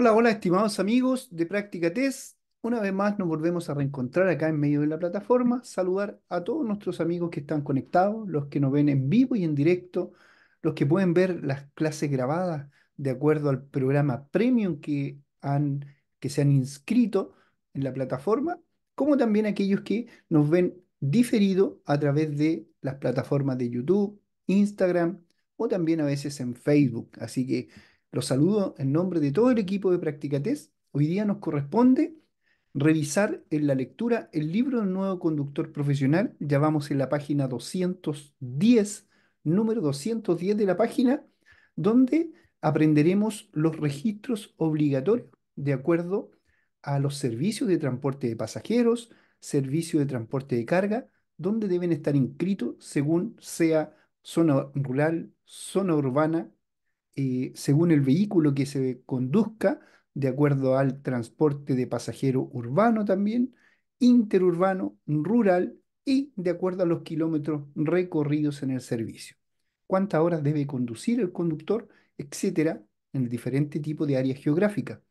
Hola, hola, estimados amigos de Práctica Test. Una vez más nos volvemos a reencontrar acá en medio de la plataforma. Saludar a todos nuestros amigos que están conectados, los que nos ven en vivo y en directo, los que pueden ver las clases grabadas de acuerdo al programa premium que, han, que se han inscrito en la plataforma, como también aquellos que nos ven diferido a través de las plataformas de YouTube, Instagram o también a veces en Facebook. Así que los saludo en nombre de todo el equipo de Practicates. Hoy día nos corresponde revisar en la lectura el libro del nuevo conductor profesional. Ya vamos en la página 210, número 210 de la página, donde aprenderemos los registros obligatorios de acuerdo a los servicios de transporte de pasajeros, servicio de transporte de carga, donde deben estar inscritos según sea zona rural, zona urbana, eh, según el vehículo que se conduzca, de acuerdo al transporte de pasajero urbano también, interurbano, rural y de acuerdo a los kilómetros recorridos en el servicio. Cuántas horas debe conducir el conductor, etcétera, en el diferente tipo de área geográfica.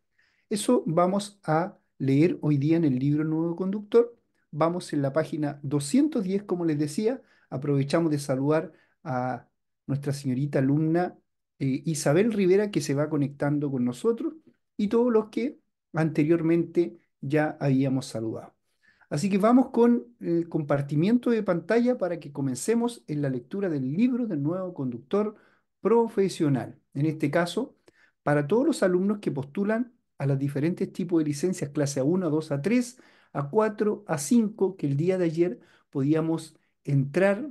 Eso vamos a leer hoy día en el libro Nuevo Conductor. Vamos en la página 210, como les decía. Aprovechamos de saludar a nuestra señorita alumna eh, Isabel Rivera, que se va conectando con nosotros, y todos los que anteriormente ya habíamos saludado. Así que vamos con el compartimiento de pantalla para que comencemos en la lectura del libro del nuevo conductor profesional. En este caso, para todos los alumnos que postulan a los diferentes tipos de licencias, clase A1, A2, A3, A4, A5, que el día de ayer podíamos entrar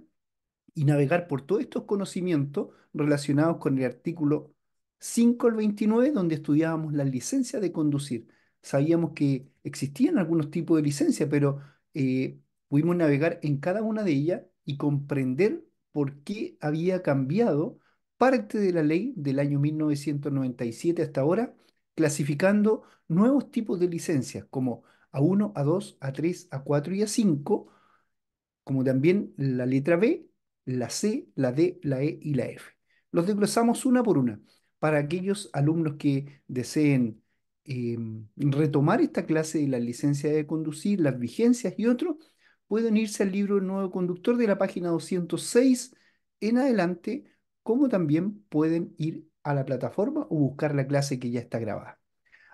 y navegar por todos estos conocimientos relacionados con el artículo 5 al 29, donde estudiábamos las licencias de conducir. Sabíamos que existían algunos tipos de licencia, pero eh, pudimos navegar en cada una de ellas y comprender por qué había cambiado parte de la ley del año 1997 hasta ahora, clasificando nuevos tipos de licencias como A1, A2, A3, A4 y A5, como también la letra B, la C, la D, la E y la F. Los desglosamos una por una para aquellos alumnos que deseen em, retomar esta clase de la licencia de conducir, las vigencias y otros, pueden irse al libro Nuevo Conductor de la página 206 en adelante, como también pueden ir a la plataforma o buscar la clase que ya está grabada.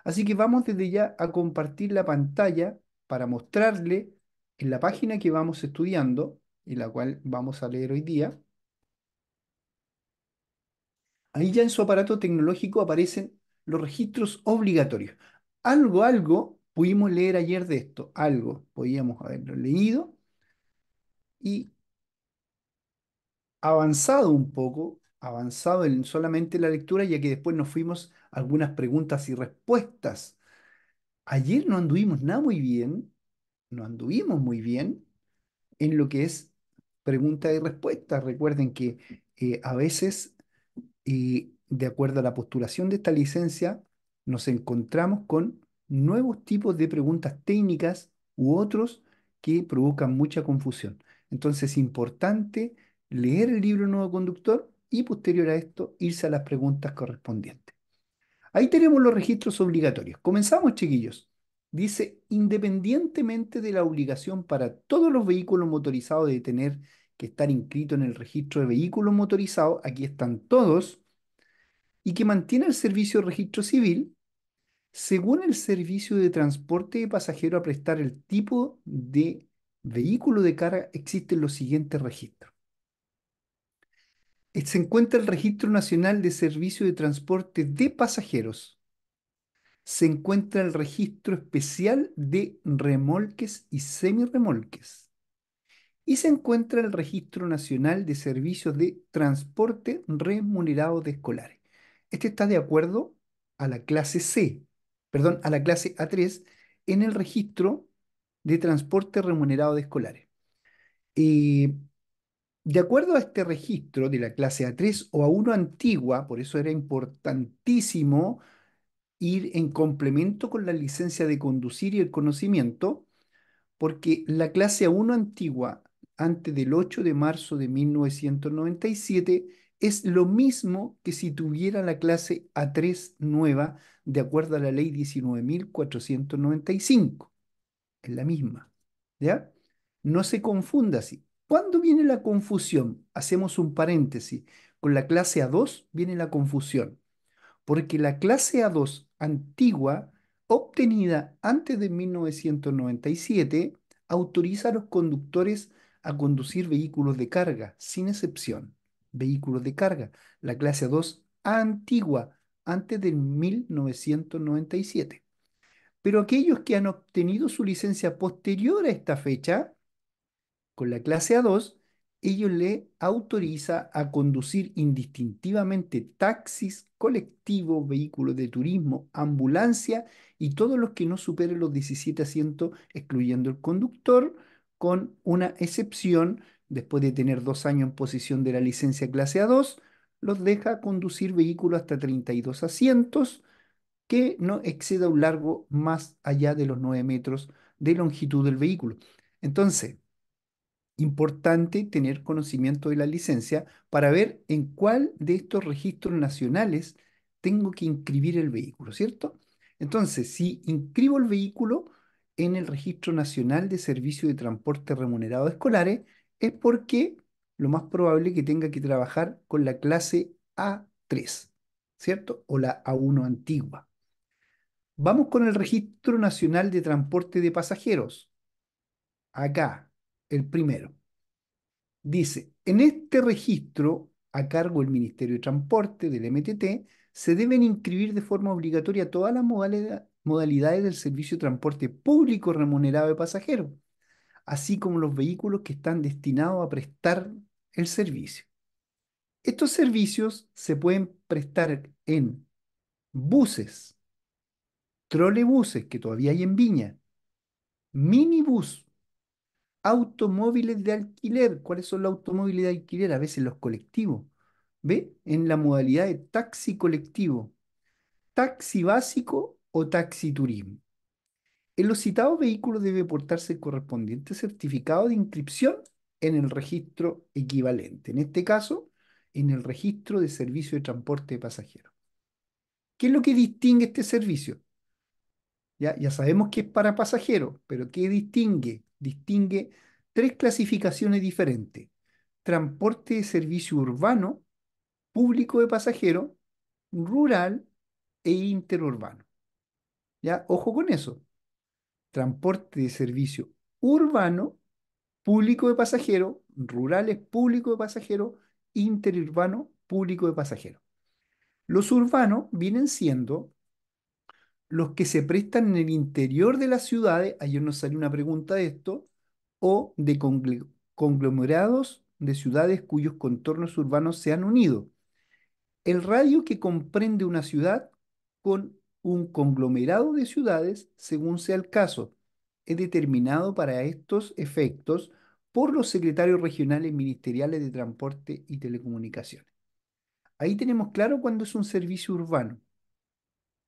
Así que vamos desde ya a compartir la pantalla para mostrarle en la página que vamos estudiando y la cual vamos a leer hoy día, ahí ya en su aparato tecnológico aparecen los registros obligatorios. Algo, algo pudimos leer ayer de esto, algo podíamos haberlo leído y avanzado un poco, avanzado en solamente la lectura, ya que después nos fuimos algunas preguntas y respuestas. Ayer no anduvimos nada muy bien, no anduvimos muy bien en lo que es Pregunta y respuesta. Recuerden que eh, a veces, y de acuerdo a la postulación de esta licencia, nos encontramos con nuevos tipos de preguntas técnicas u otros que provocan mucha confusión. Entonces es importante leer el libro Nuevo Conductor y posterior a esto irse a las preguntas correspondientes. Ahí tenemos los registros obligatorios. Comenzamos, chiquillos dice, independientemente de la obligación para todos los vehículos motorizados de tener que estar inscrito en el registro de vehículos motorizados, aquí están todos, y que mantiene el servicio de registro civil, según el servicio de transporte de pasajeros a prestar el tipo de vehículo de carga, existen los siguientes registros. Se encuentra el Registro Nacional de Servicio de Transporte de Pasajeros, se encuentra el registro especial de remolques y semirremolques. Y se encuentra el Registro Nacional de Servicios de Transporte Remunerado de Escolares. Este está de acuerdo a la clase C, perdón, a la clase A3 en el registro de transporte remunerado de escolares. de acuerdo a este registro de la clase A3 o A1 antigua, por eso era importantísimo ir en complemento con la licencia de conducir y el conocimiento, porque la clase a 1 antigua, antes del 8 de marzo de 1997, es lo mismo que si tuviera la clase A3 nueva, de acuerdo a la ley 19.495. Es la misma. ¿Ya? No se confunda así. ¿Cuándo viene la confusión? Hacemos un paréntesis. Con la clase A2 viene la confusión, porque la clase A2 antigua obtenida antes de 1997 autoriza a los conductores a conducir vehículos de carga, sin excepción. Vehículos de carga, la clase 2 antigua, antes de 1997. Pero aquellos que han obtenido su licencia posterior a esta fecha, con la clase A2, ello le autoriza a conducir indistintivamente taxis, colectivos, vehículos de turismo, ambulancia y todos los que no superen los 17 asientos, excluyendo el conductor, con una excepción, después de tener dos años en posición de la licencia clase A2, los deja conducir vehículos hasta 32 asientos que no exceda un largo más allá de los 9 metros de longitud del vehículo. Entonces, importante tener conocimiento de la licencia para ver en cuál de estos registros nacionales tengo que inscribir el vehículo, ¿cierto? Entonces, si inscribo el vehículo en el Registro Nacional de Servicio de Transporte Remunerado Escolares, es porque lo más probable que tenga que trabajar con la clase A3, ¿cierto? O la A1 antigua. Vamos con el Registro Nacional de Transporte de Pasajeros. Acá, el primero. Dice, en este registro a cargo del Ministerio de Transporte, del MTT, se deben inscribir de forma obligatoria todas las modalidades del servicio de transporte público remunerado de pasajeros, así como los vehículos que están destinados a prestar el servicio. Estos servicios se pueden prestar en buses, trolebuses, que todavía hay en Viña, minibuses automóviles de alquiler. ¿Cuáles son los automóviles de alquiler? A veces los colectivos. ¿Ve? En la modalidad de taxi colectivo. Taxi básico o taxi turismo. En los citados vehículos debe portarse el correspondiente certificado de inscripción en el registro equivalente. En este caso, en el registro de servicio de transporte de pasajeros. ¿Qué es lo que distingue este servicio? Ya, sabemos que es para pasajeros, pero ¿qué distingue? Distingue tres clasificaciones diferentes. Transporte de servicio urbano, público de pasajeros, rural e interurbano. ¿Ya? Ojo con eso. Transporte de servicio urbano, público de pasajeros, es público de pasajeros, interurbano, público de pasajeros. Los urbanos vienen siendo los que se prestan en el interior de las ciudades, ayer nos salió una pregunta de esto, o de conglomerados de ciudades cuyos contornos urbanos se han unido. El radio que comprende una ciudad con un conglomerado de ciudades, según sea el caso, es determinado para estos efectos por los secretarios regionales ministeriales de transporte y telecomunicaciones. Ahí tenemos claro cuándo es un servicio urbano.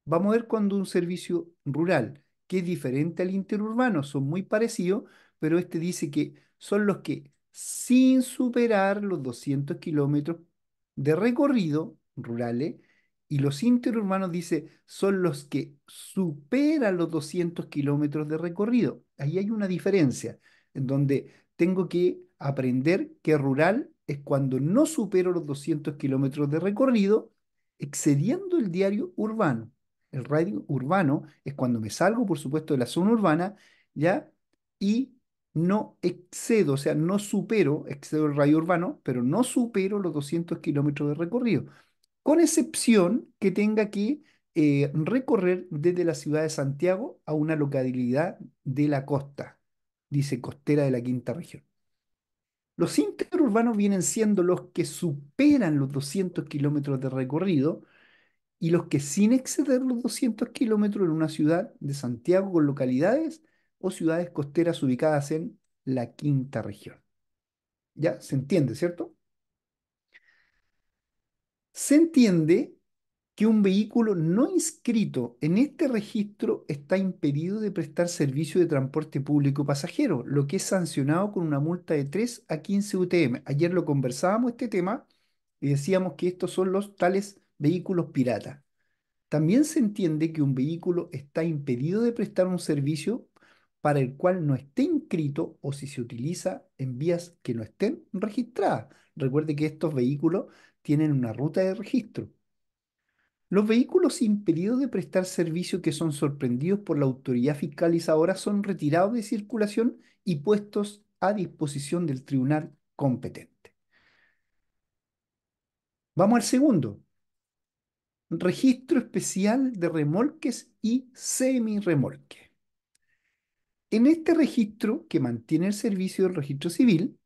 Vamos a ver cuando un servicio rural, que es diferente al interurbano, son muy parecidos, pero este dice que son los que, sin superar los 200 kilómetros de recorrido rurales, y los interurbanos, dice, son los que superan los 200 kilómetros de recorrido. Ahí hay una diferencia, en donde tengo que aprender que rural es cuando no supero los 200 kilómetros de recorrido, excediendo el diario urbano. El radio urbano es cuando me salgo, por supuesto, de la zona urbana, ¿ya? Y no excedo, o sea, no supero, excedo el radio urbano, pero no supero los 200 kilómetros de recorrido, con excepción que tenga que eh, recorrer desde la ciudad de Santiago a una localidad de la costa, dice costera de la quinta región. Los interurbanos vienen siendo los que superan los 200 kilómetros de recorrido, y los que sin exceder los 200 kilómetros en una ciudad de Santiago con localidades o ciudades costeras ubicadas en la quinta región. ¿Ya? ¿Se entiende, cierto? Se entiende que un vehículo no inscrito en este registro está impedido de prestar servicio de transporte público pasajero, lo que es sancionado con una multa de 3 a 15 UTM. Ayer lo conversábamos este tema y decíamos que estos son los tales vehículos pirata. También se entiende que un vehículo está impedido de prestar un servicio para el cual no esté inscrito o si se utiliza en vías que no estén registradas. Recuerde que estos vehículos tienen una ruta de registro. Los vehículos impedidos de prestar servicio que son sorprendidos por la autoridad fiscalizadora son retirados de circulación y puestos a disposición del tribunal competente. Vamos al segundo registro especial de remolques y semirremolques. En este registro que mantiene el servicio del registro civil,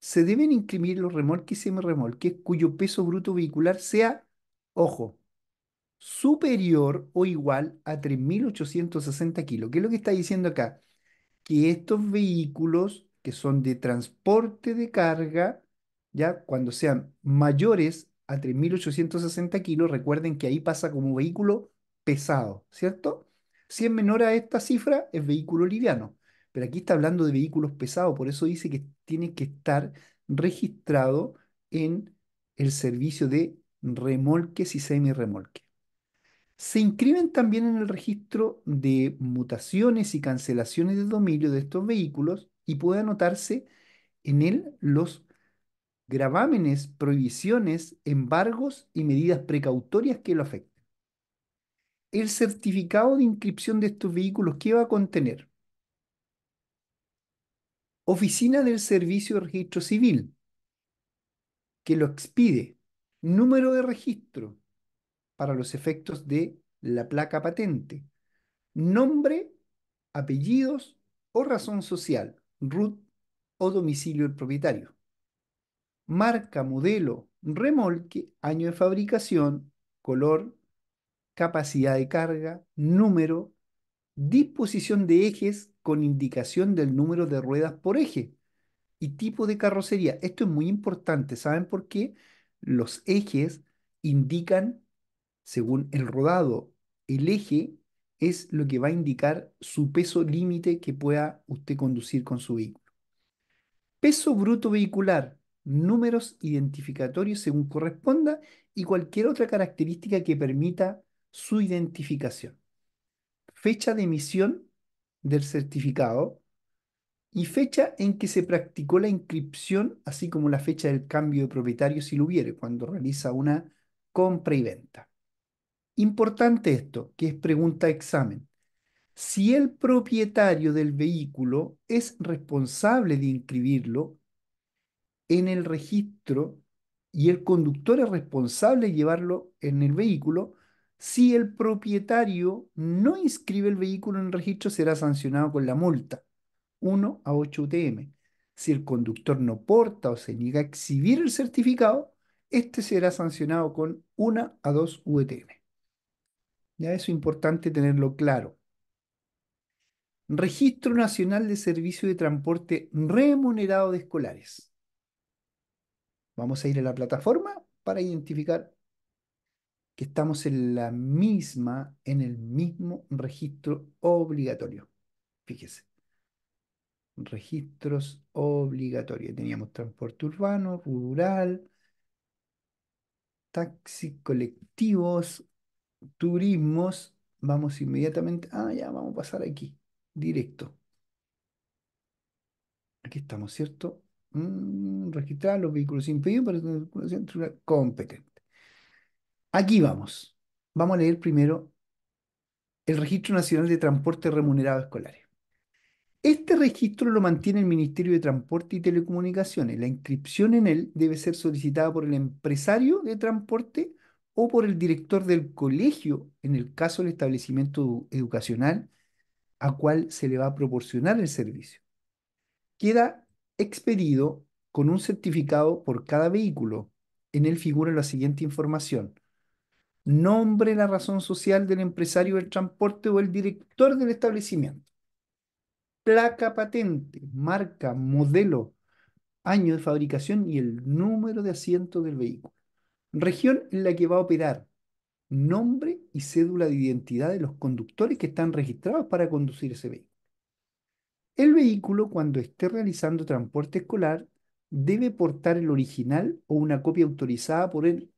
se deben inscribir los remolques y semirremolques cuyo peso bruto vehicular sea, ojo, superior o igual a 3.860 kilos. ¿Qué es lo que está diciendo acá? Que estos vehículos que son de transporte de carga, ya cuando sean mayores a 3.860 kilos, recuerden que ahí pasa como vehículo pesado, ¿cierto? Si es menor a esta cifra, es vehículo liviano. Pero aquí está hablando de vehículos pesados, por eso dice que tiene que estar registrado en el servicio de remolques y semirremolques. Se inscriben también en el registro de mutaciones y cancelaciones de dominio de estos vehículos y puede anotarse en él los gravámenes, prohibiciones, embargos y medidas precautorias que lo afecten. El certificado de inscripción de estos vehículos, ¿qué va a contener? Oficina del Servicio de Registro Civil, que lo expide. Número de registro para los efectos de la placa patente. Nombre, apellidos o razón social, RUT o domicilio del propietario marca, modelo, remolque, año de fabricación, color, capacidad de carga, número, disposición de ejes con indicación del número de ruedas por eje y tipo de carrocería. Esto es muy importante, ¿saben por qué? Los ejes indican según el rodado. El eje es lo que va a indicar su peso límite que pueda usted conducir con su vehículo. Peso bruto vehicular números identificatorios según corresponda y cualquier otra característica que permita su identificación. Fecha de emisión del certificado y fecha en que se practicó la inscripción, así como la fecha del cambio de propietario si lo hubiere, cuando realiza una compra y venta. Importante esto, que es pregunta examen. Si el propietario del vehículo es responsable de inscribirlo en el registro y el conductor es responsable de llevarlo en el vehículo, si el propietario no inscribe el vehículo en el registro, será sancionado con la multa, 1 a 8 UTM. Si el conductor no porta o se niega a exhibir el certificado, este será sancionado con 1 a 2 UTM. Ya eso es importante tenerlo claro. Registro Nacional de Servicio de Transporte Remunerado de Escolares. Vamos a ir a la plataforma para identificar que estamos en la misma, en el mismo registro obligatorio. Fíjese. Registros obligatorios. Teníamos transporte urbano, rural, taxis colectivos, turismos. Vamos inmediatamente. Ah, ya, vamos a pasar aquí, directo. Aquí estamos, ¿cierto? Mm, registrar los vehículos impedidos para competente. Aquí vamos. Vamos a leer primero el Registro Nacional de Transporte Remunerado escolar Este registro lo mantiene el Ministerio de Transporte y Telecomunicaciones. La inscripción en él debe ser solicitada por el empresario de transporte o por el director del colegio en el caso del establecimiento educacional a cual se le va a proporcionar el servicio. Queda expedido con un certificado por cada vehículo. En él figura la siguiente información. Nombre, la razón social del empresario del transporte o el director del establecimiento. Placa patente, marca, modelo, año de fabricación y el número de asiento del vehículo. Región en la que va a operar. Nombre y cédula de identidad de los conductores que están registrados para conducir ese vehículo. El vehículo, cuando esté realizando transporte escolar, debe portar el original o una copia autorizada por el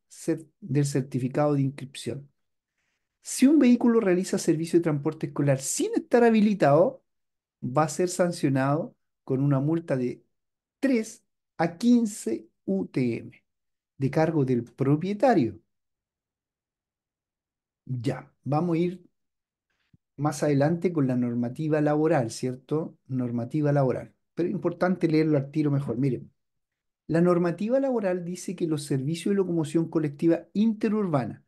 del certificado de inscripción. Si un vehículo realiza servicio de transporte escolar sin estar habilitado, va a ser sancionado con una multa de 3 a 15 UTM de cargo del propietario. Ya, vamos a ir más adelante con la normativa laboral, ¿cierto? Normativa laboral. Pero es importante leerlo al tiro mejor. Miren, la normativa laboral dice que los servicios de locomoción colectiva interurbana,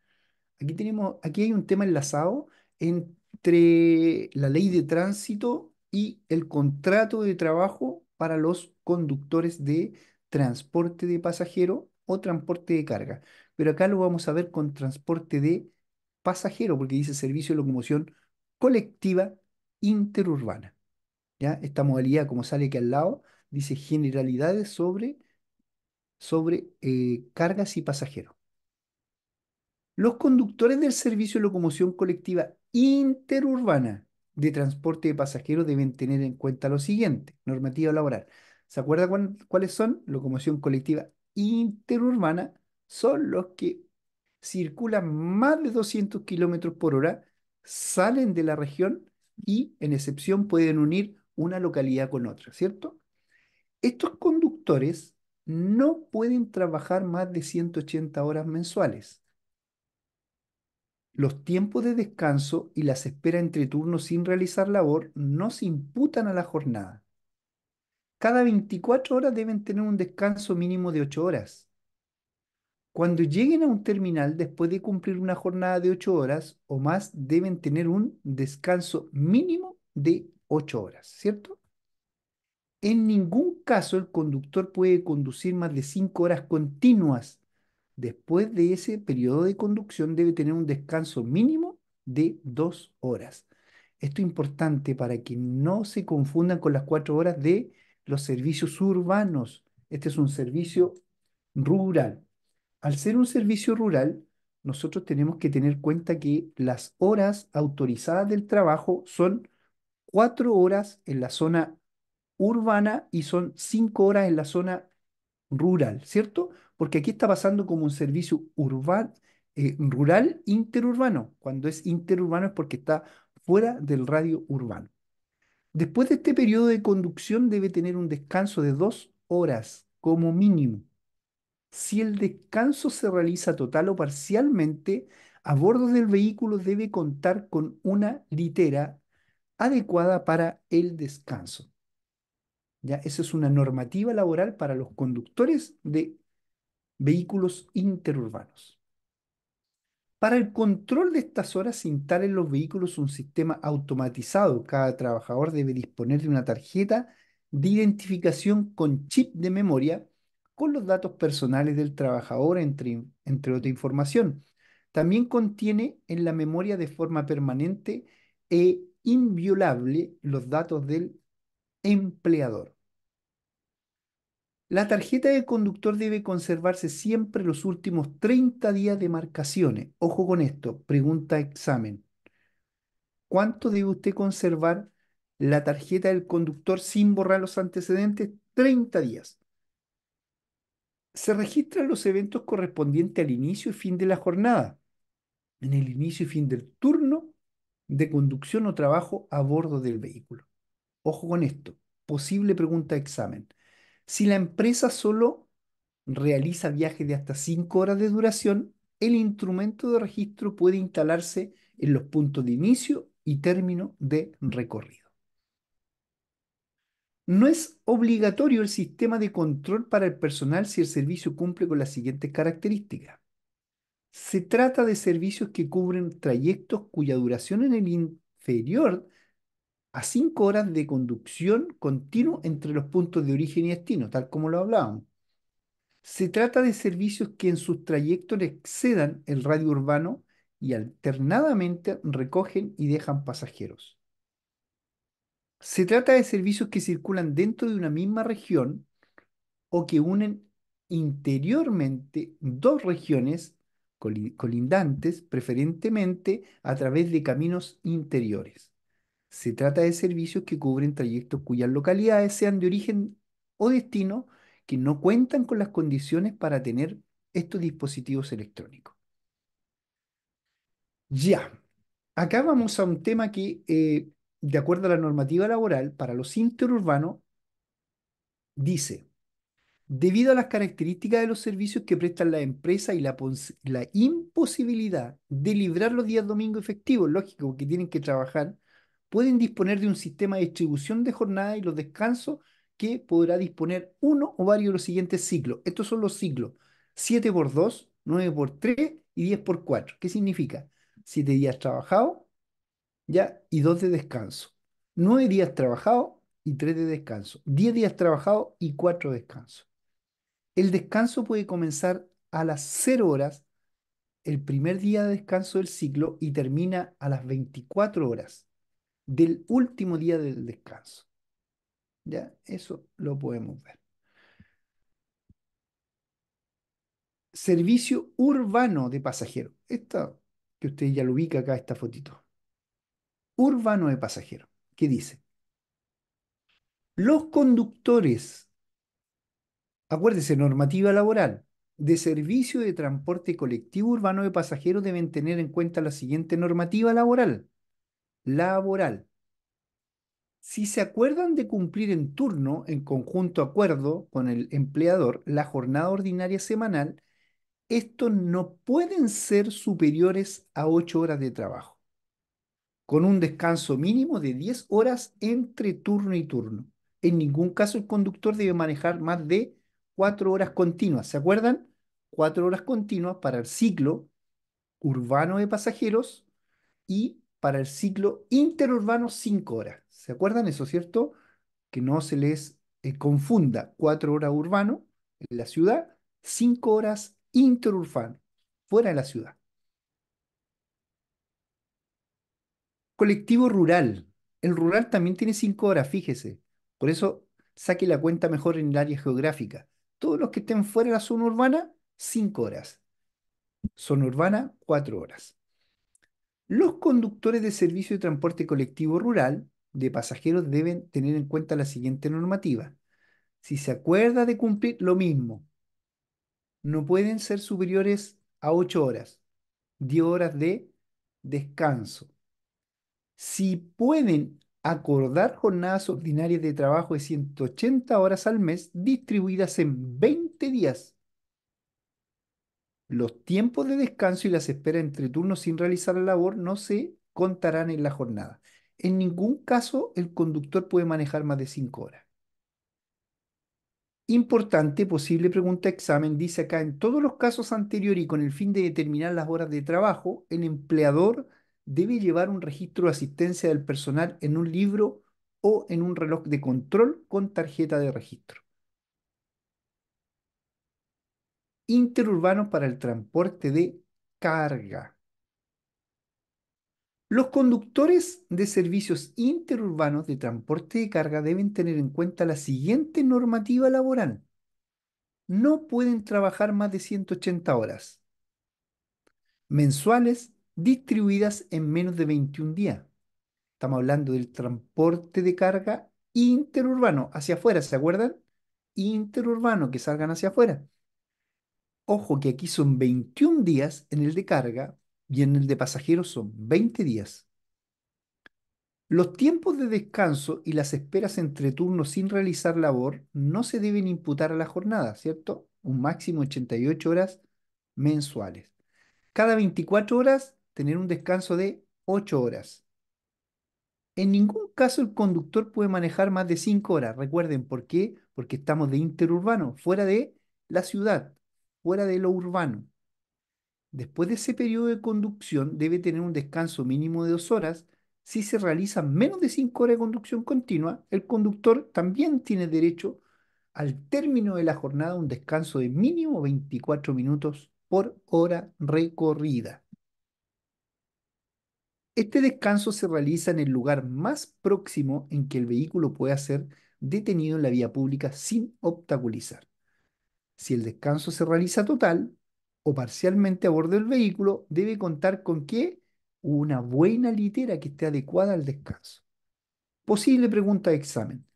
aquí tenemos, aquí hay un tema enlazado entre la ley de tránsito y el contrato de trabajo para los conductores de transporte de pasajero o transporte de carga. Pero acá lo vamos a ver con transporte de pasajero, porque dice servicio de locomoción colectiva interurbana. ¿ya? Esta modalidad, como sale aquí al lado, dice generalidades sobre, sobre eh, cargas y pasajeros. Los conductores del servicio de locomoción colectiva interurbana de transporte de pasajeros deben tener en cuenta lo siguiente, normativa laboral. ¿Se acuerda cuáles son? Locomoción colectiva interurbana son los que circulan más de 200 kilómetros por hora salen de la región y en excepción pueden unir una localidad con otra, ¿cierto? Estos conductores no pueden trabajar más de 180 horas mensuales. Los tiempos de descanso y las esperas entre turnos sin realizar labor no se imputan a la jornada. Cada 24 horas deben tener un descanso mínimo de 8 horas. Cuando lleguen a un terminal, después de cumplir una jornada de 8 horas o más, deben tener un descanso mínimo de 8 horas, ¿cierto? En ningún caso el conductor puede conducir más de 5 horas continuas. Después de ese periodo de conducción debe tener un descanso mínimo de dos horas. Esto es importante para que no se confundan con las cuatro horas de los servicios urbanos. Este es un servicio rural al ser un servicio rural, nosotros tenemos que tener cuenta que las horas autorizadas del trabajo son cuatro horas en la zona urbana y son cinco horas en la zona rural, ¿cierto? Porque aquí está pasando como un servicio eh, rural interurbano. Cuando es interurbano es porque está fuera del radio urbano. Después de este periodo de conducción debe tener un descanso de dos horas como mínimo. Si el descanso se realiza total o parcialmente, a bordo del vehículo debe contar con una litera adecuada para el descanso. ¿Ya? Esa es una normativa laboral para los conductores de vehículos interurbanos. Para el control de estas horas se en los vehículos un sistema automatizado. Cada trabajador debe disponer de una tarjeta de identificación con chip de memoria con los datos personales del trabajador, entre, entre otra información. También contiene en la memoria de forma permanente e inviolable los datos del empleador. La tarjeta del conductor debe conservarse siempre los últimos 30 días de marcaciones. Ojo con esto, pregunta examen. ¿Cuánto debe usted conservar la tarjeta del conductor sin borrar los antecedentes? 30 días se registran los eventos correspondientes al inicio y fin de la jornada, en el inicio y fin del turno de conducción o trabajo a bordo del vehículo. Ojo con esto, posible pregunta de examen. Si la empresa solo realiza viajes de hasta 5 horas de duración, el instrumento de registro puede instalarse en los puntos de inicio y término de recorrido. No es obligatorio el sistema de control para el personal si el servicio cumple con las siguientes características. Se trata de servicios que cubren trayectos cuya duración en el inferior a 5 horas de conducción continua entre los puntos de origen y destino, tal como lo hablábamos. Se trata de servicios que en sus trayectos excedan el radio urbano y alternadamente recogen y dejan pasajeros. Se trata de servicios que circulan dentro de una misma región o que unen interiormente dos regiones colindantes, preferentemente a través de caminos interiores. Se trata de servicios que cubren trayectos cuyas localidades sean de origen o destino que no cuentan con las condiciones para tener estos dispositivos electrónicos. Ya, acá vamos a un tema que eh, de acuerdo a la normativa laboral, para los interurbanos, dice, debido a las características de los servicios que prestan la empresa y la, imposibilidad de librar los días domingo efectivos, lógico, que tienen que trabajar, pueden disponer de un sistema de distribución de jornada y los descansos que podrá disponer uno o varios de los siguientes ciclos. Estos son los ciclos 7 por 2, 9 por 3 y 10 por 4. ¿Qué significa? 7 días trabajados, ¿ya? Y dos de descanso. Nueve días trabajado y tres de descanso. Diez días trabajado y cuatro descanso El descanso puede comenzar a las cero horas el primer día de descanso del ciclo y termina a las 24 horas del último día del descanso. ¿Ya? Eso lo podemos ver. Servicio urbano de pasajeros. Esta que usted ya lo ubica acá, esta fotito urbano de pasajeros, ¿Qué dice, los conductores, acuérdese, normativa laboral, de servicio de transporte colectivo urbano de pasajeros deben tener en cuenta la siguiente normativa laboral. Laboral. Si se acuerdan de cumplir en turno, en conjunto acuerdo con el empleador, la jornada ordinaria semanal, estos no pueden ser superiores a ocho horas de trabajo con un descanso mínimo de 10 horas entre turno y turno. En ningún caso el conductor debe manejar más de 4 horas continuas. ¿Se acuerdan? 4 horas continuas para el ciclo urbano de pasajeros y para el ciclo interurbano 5 horas. ¿Se acuerdan eso, cierto? Que no se les eh, confunda 4 horas urbano en la ciudad, 5 horas interurbano fuera de la ciudad. colectivo rural. El rural también tiene cinco horas, fíjese. Por eso saque la cuenta mejor en el área geográfica. Todos los que estén fuera de la zona urbana, cinco horas. Zona urbana, cuatro horas. Los conductores de servicio de transporte colectivo rural de pasajeros deben tener en cuenta la siguiente normativa. Si se acuerda de cumplir lo mismo, no pueden ser superiores a 8 horas, 10 horas de descanso, si pueden acordar jornadas ordinarias de trabajo de 180 horas al mes distribuidas en 20 días. Los tiempos de descanso y las esperas entre turnos sin realizar la labor no se contarán en la jornada. En ningún caso el conductor puede manejar más de 5 horas. Importante, posible pregunta examen, dice acá, en todos los casos anteriores y con el fin de determinar las horas de trabajo, el empleador debe llevar un registro de asistencia del personal en un libro o en un reloj de control con tarjeta de registro. Interurbano para el transporte de carga. Los conductores de servicios interurbanos de transporte de carga deben tener en cuenta la siguiente normativa laboral. No pueden trabajar más de 180 horas mensuales distribuidas en menos de 21 días. Estamos hablando del transporte de carga interurbano hacia afuera, ¿se acuerdan? Interurbano, que salgan hacia afuera. Ojo que aquí son 21 días en el de carga y en el de pasajeros son 20 días. Los tiempos de descanso y las esperas entre turnos sin realizar labor no se deben imputar a la jornada, ¿cierto? Un máximo de 88 horas mensuales. Cada 24 horas tener un descanso de 8 horas. En ningún caso el conductor puede manejar más de 5 horas. Recuerden, ¿por qué? Porque estamos de interurbano, fuera de la ciudad, fuera de lo urbano. Después de ese periodo de conducción debe tener un descanso mínimo de 2 horas. Si se realiza menos de 5 horas de conducción continua, el conductor también tiene derecho al término de la jornada un descanso de mínimo 24 minutos por hora recorrida. Este descanso se realiza en el lugar más próximo en que el vehículo pueda ser detenido en la vía pública sin obstaculizar. Si el descanso se realiza total o parcialmente a bordo del vehículo, debe contar con que una buena litera que esté adecuada al descanso. Posible pregunta de examen.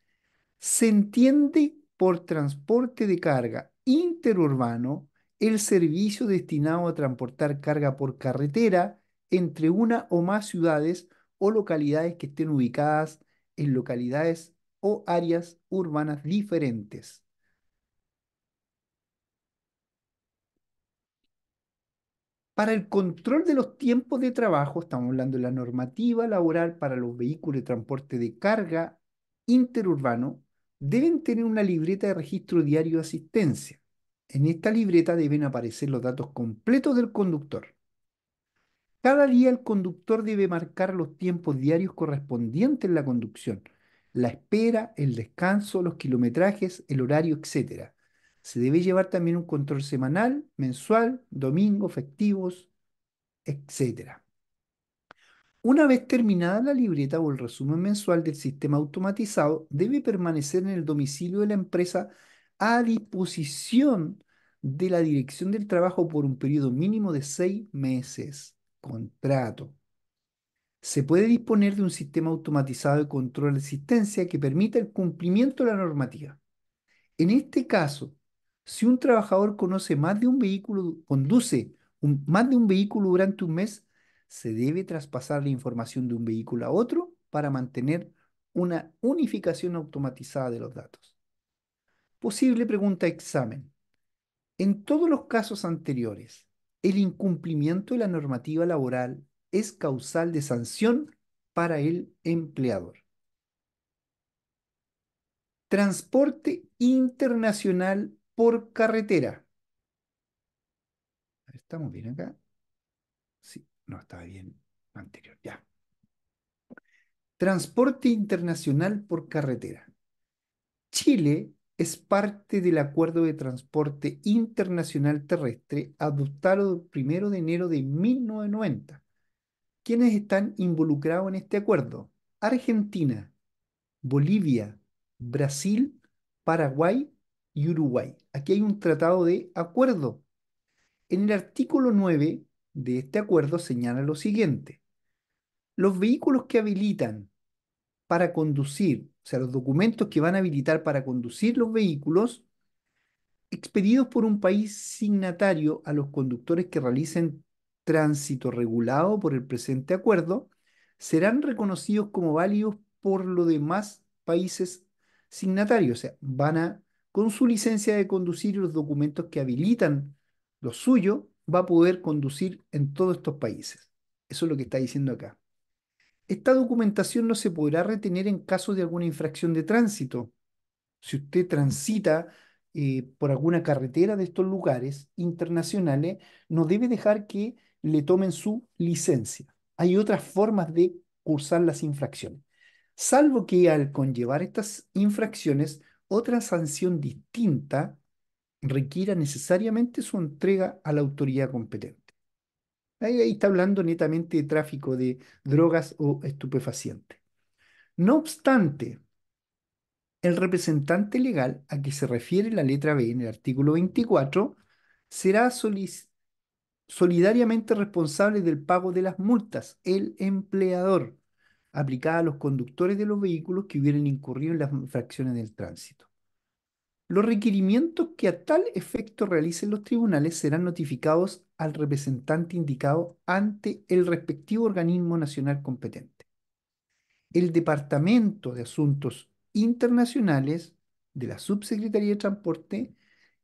¿Se entiende por transporte de carga interurbano el servicio destinado a transportar carga por carretera? entre una o más ciudades o localidades que estén ubicadas en localidades o áreas urbanas diferentes. Para el control de los tiempos de trabajo, estamos hablando de la normativa laboral para los vehículos de transporte de carga interurbano, deben tener una libreta de registro diario de asistencia. En esta libreta deben aparecer los datos completos del conductor. Cada día el conductor debe marcar los tiempos diarios correspondientes en la conducción, la espera, el descanso, los kilometrajes, el horario, etc. Se debe llevar también un control semanal, mensual, domingo, festivos, etc. Una vez terminada la libreta o el resumen mensual del sistema automatizado, debe permanecer en el domicilio de la empresa a disposición de la dirección del trabajo por un periodo mínimo de seis meses contrato. Se puede disponer de un sistema automatizado de control de asistencia que permita el cumplimiento de la normativa. En este caso, si un trabajador conoce más de un vehículo, conduce más de un vehículo durante un mes, se debe traspasar la información de un vehículo a otro para mantener una unificación automatizada de los datos. Posible pregunta examen. En todos los casos anteriores, el incumplimiento de la normativa laboral es causal de sanción para el empleador. Transporte internacional por carretera. ¿Estamos bien acá? Sí, no, estaba bien anterior, ya. Transporte internacional por carretera. Chile es parte del Acuerdo de Transporte Internacional Terrestre adoptado el 1 de enero de 1990. ¿Quiénes están involucrados en este acuerdo? Argentina, Bolivia, Brasil, Paraguay y Uruguay. Aquí hay un tratado de acuerdo. En el artículo 9 de este acuerdo señala lo siguiente. Los vehículos que habilitan para conducir, o sea, los documentos que van a habilitar para conducir los vehículos expedidos por un país signatario a los conductores que realicen tránsito regulado por el presente acuerdo, serán reconocidos como válidos por los demás países signatarios, o sea, van a, con su licencia de conducir y los documentos que habilitan lo suyo, va a poder conducir en todos estos países. Eso es lo que está diciendo acá. Esta documentación no se podrá retener en caso de alguna infracción de tránsito. Si usted transita eh, por alguna carretera de estos lugares internacionales, no debe dejar que le tomen su licencia. Hay otras formas de cursar las infracciones, salvo que al conllevar estas infracciones, otra sanción distinta requiera necesariamente su entrega a la autoridad competente. Ahí, está hablando netamente de tráfico de mm. drogas o estupefacientes. No obstante, el representante legal a que se refiere la letra B en el artículo 24 será solidariamente responsable del pago de las multas, el empleador, aplicada a los conductores de los vehículos que hubieran incurrido en las infracciones del tránsito. Los requerimientos que a tal efecto realicen los tribunales serán notificados al representante indicado ante el respectivo organismo nacional competente. El Departamento de Asuntos Internacionales de la Subsecretaría de Transporte